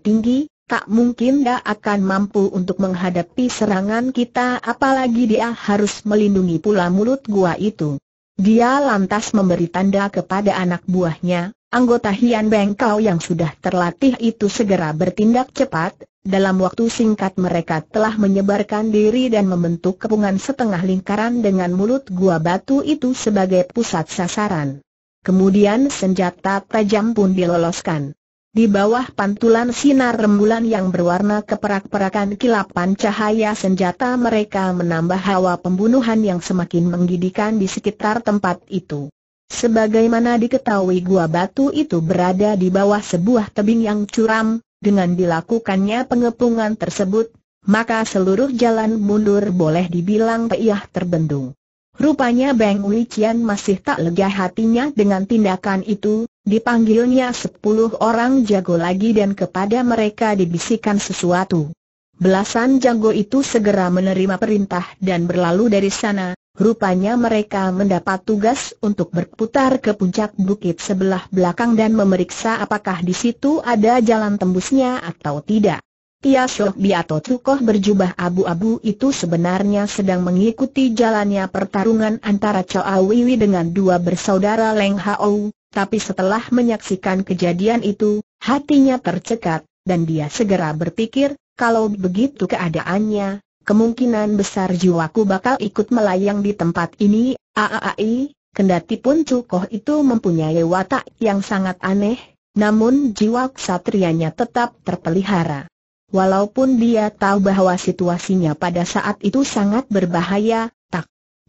[SPEAKER 1] tinggi, tak mungkin dia akan mampu untuk menghadapi serangan kita apalagi dia harus melindungi pula mulut gua itu. Dia lantas memberi tanda kepada anak buahnya, anggota Hian Bengkau yang sudah terlatih itu segera bertindak cepat, dalam waktu singkat mereka telah menyebarkan diri dan membentuk kepungan setengah lingkaran dengan mulut gua batu itu sebagai pusat sasaran. Kemudian senjata tajam pun diloloskan. Di bawah pantulan sinar rembulan yang berwarna keperak-perakan kilapan cahaya senjata mereka menambah hawa pembunuhan yang semakin menggidikan di sekitar tempat itu. Sebagaimana diketahui gua batu itu berada di bawah sebuah tebing yang curam, dengan dilakukannya pengepungan tersebut, maka seluruh jalan mundur boleh dibilang peiah terbendung. Rupanya Beng Wei masih tak lega hatinya dengan tindakan itu, Dipanggilnya sepuluh orang jago lagi dan kepada mereka dibisikkan sesuatu. Belasan jago itu segera menerima perintah dan berlalu dari sana, rupanya mereka mendapat tugas untuk berputar ke puncak bukit sebelah belakang dan memeriksa apakah di situ ada jalan tembusnya atau tidak. Tia Shokbi atau Tukoh berjubah abu-abu itu sebenarnya sedang mengikuti jalannya pertarungan antara Choa Wiwi dengan dua bersaudara Leng Hao, tapi setelah menyaksikan kejadian itu, hatinya tercekat, dan dia segera berpikir, kalau begitu keadaannya, kemungkinan besar jiwaku bakal ikut melayang di tempat ini, aaai, kendati pun Cukoh itu mempunyai watak yang sangat aneh, namun jiwa ksatrianya tetap terpelihara. Walaupun dia tahu bahwa situasinya pada saat itu sangat berbahaya,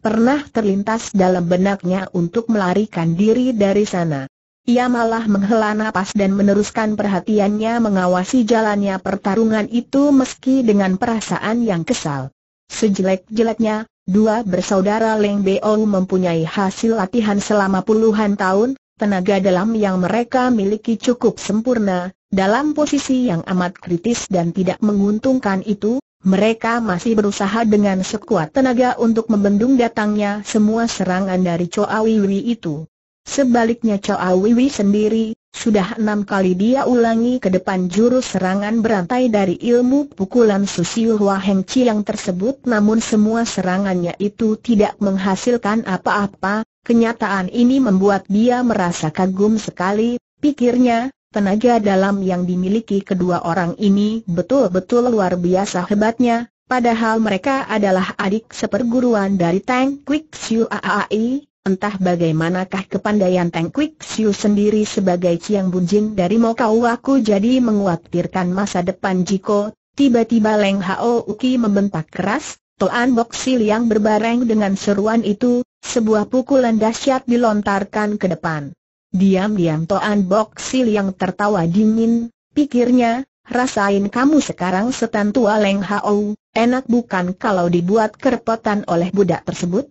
[SPEAKER 1] pernah terlintas dalam benaknya untuk melarikan diri dari sana. Ia malah menghela nafas dan meneruskan perhatiannya mengawasi jalannya pertarungan itu meski dengan perasaan yang kesal. Sejelek-jeleknya, dua bersaudara Leng Beo mempunyai hasil latihan selama puluhan tahun, tenaga dalam yang mereka miliki cukup sempurna, dalam posisi yang amat kritis dan tidak menguntungkan itu, mereka masih berusaha dengan sekuat tenaga untuk membendung datangnya semua serangan dari Choa Wiwi itu. Sebaliknya Choa Wiwi sendiri, sudah enam kali dia ulangi ke depan jurus serangan berantai dari ilmu pukulan Susiu Hua Heng yang tersebut namun semua serangannya itu tidak menghasilkan apa-apa, kenyataan ini membuat dia merasa kagum sekali, pikirnya, Tenaga dalam yang dimiliki kedua orang ini betul-betul luar biasa hebatnya, padahal mereka adalah adik seperguruan dari Tang Quick Siu Aai, Entah bagaimanakah kepandaian Tank Quick Siu sendiri sebagai Chiang Bunjin dari Mokau Waku jadi menguatirkan masa depan Jiko, tiba-tiba Leng Hao Uki membentak keras, Toan Bok Sil yang berbareng dengan seruan itu, sebuah pukulan dahsyat dilontarkan ke depan. Diam-diam Toan Bok Sil yang tertawa dingin, pikirnya, rasain kamu sekarang setan tua Leng Hao, enak bukan kalau dibuat kerepotan oleh budak tersebut?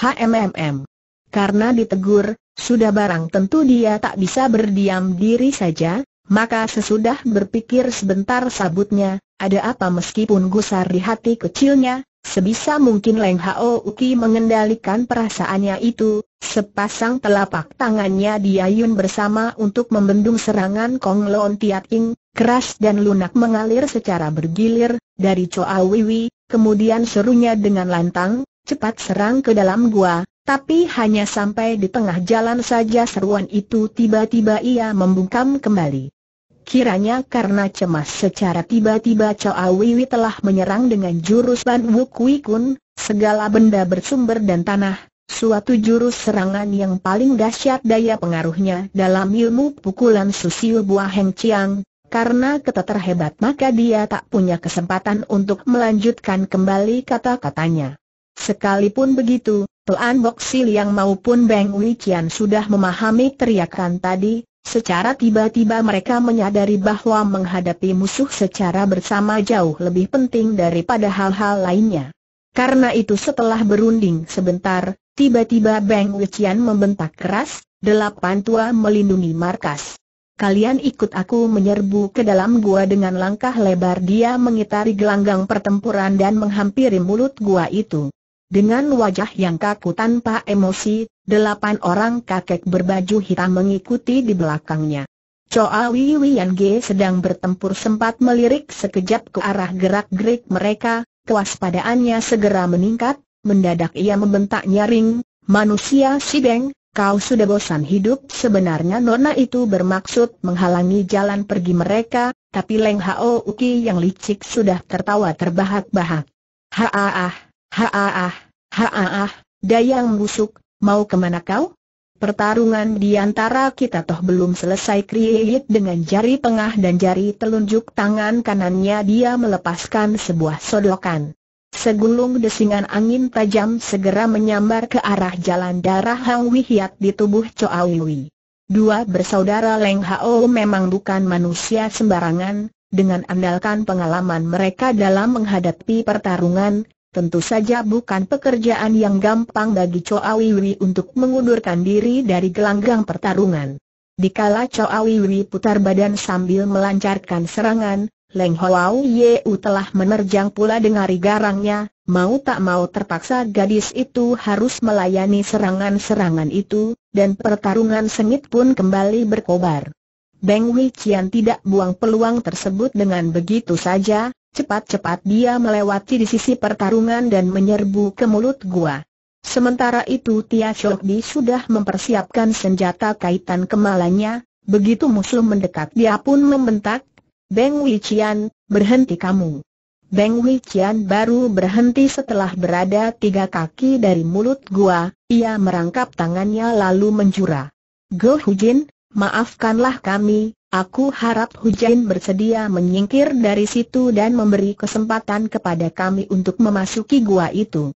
[SPEAKER 1] HMMM. Karena ditegur, sudah barang tentu dia tak bisa berdiam diri saja, maka sesudah berpikir sebentar sabutnya, ada apa meskipun gusar di hati kecilnya, sebisa mungkin Leng Hao Uki mengendalikan perasaannya itu, Sepasang telapak tangannya diayun bersama untuk membendung serangan Kong Lon Tiat Ing, keras dan lunak mengalir secara bergilir, dari Choa Wiwi, kemudian serunya dengan lantang, cepat serang ke dalam gua, tapi hanya sampai di tengah jalan saja seruan itu tiba-tiba ia membungkam kembali. Kiranya karena cemas secara tiba-tiba Choa Wiwi telah menyerang dengan jurus Ban Wu Kui Kun, segala benda bersumber dan tanah, Suatu jurus serangan yang paling dahsyat daya pengaruhnya dalam ilmu pukulan susiu buah Heng Chiang, karena keteter hebat maka dia tak punya kesempatan untuk melanjutkan kembali kata-katanya. Sekalipun begitu, tuan Bok yang maupun Beng Wikian sudah memahami teriakan tadi, secara tiba-tiba mereka menyadari bahwa menghadapi musuh secara bersama jauh lebih penting daripada hal-hal lainnya. Karena itu setelah berunding sebentar, Tiba-tiba Beng Wuchian membentak keras, delapan tua melindungi markas. Kalian ikut aku menyerbu ke dalam gua dengan langkah lebar dia mengitari gelanggang pertempuran dan menghampiri mulut gua itu. Dengan wajah yang kaku tanpa emosi, delapan orang kakek berbaju hitam mengikuti di belakangnya. Choa Yan Ge sedang bertempur sempat melirik sekejap ke arah gerak-gerik mereka, kewaspadaannya segera meningkat, Mendadak ia membentak nyaring, manusia Beng, kau sudah bosan hidup. Sebenarnya nona itu bermaksud menghalangi jalan pergi mereka, tapi Leng Hao Uki yang licik sudah tertawa terbahak-bahak. Haaah, haaah, haaah, dayang busuk, mau kemana kau? Pertarungan di antara kita toh belum selesai Kriyit dengan jari tengah dan jari telunjuk tangan kanannya dia melepaskan sebuah sodokan. Segulung desingan angin tajam segera menyambar ke arah jalan darah Hang Wihiat di tubuh Choa Wiwi. Dua bersaudara Leng Hao memang bukan manusia sembarangan, dengan andalkan pengalaman mereka dalam menghadapi pertarungan, tentu saja bukan pekerjaan yang gampang bagi Choa Wiwi untuk mengundurkan diri dari gelanggang pertarungan. Dikala Choa Wiwi putar badan sambil melancarkan serangan, Leng Hoao Yeu telah menerjang pula dengan garangnya, mau tak mau terpaksa gadis itu harus melayani serangan-serangan itu, dan pertarungan sengit pun kembali berkobar. Beng Wei Qian tidak buang peluang tersebut dengan begitu saja, cepat-cepat dia melewati di sisi pertarungan dan menyerbu ke mulut gua. Sementara itu Tia Chok Di sudah mempersiapkan senjata kaitan kemalanya, begitu musuh mendekat dia pun membentak, Beng Wician, berhenti kamu. Beng Wician baru berhenti setelah berada tiga kaki dari mulut gua, ia merangkap tangannya lalu menjura. Go Hujin, maafkanlah kami, aku harap Hujin bersedia menyingkir dari situ dan memberi kesempatan kepada kami untuk memasuki gua itu.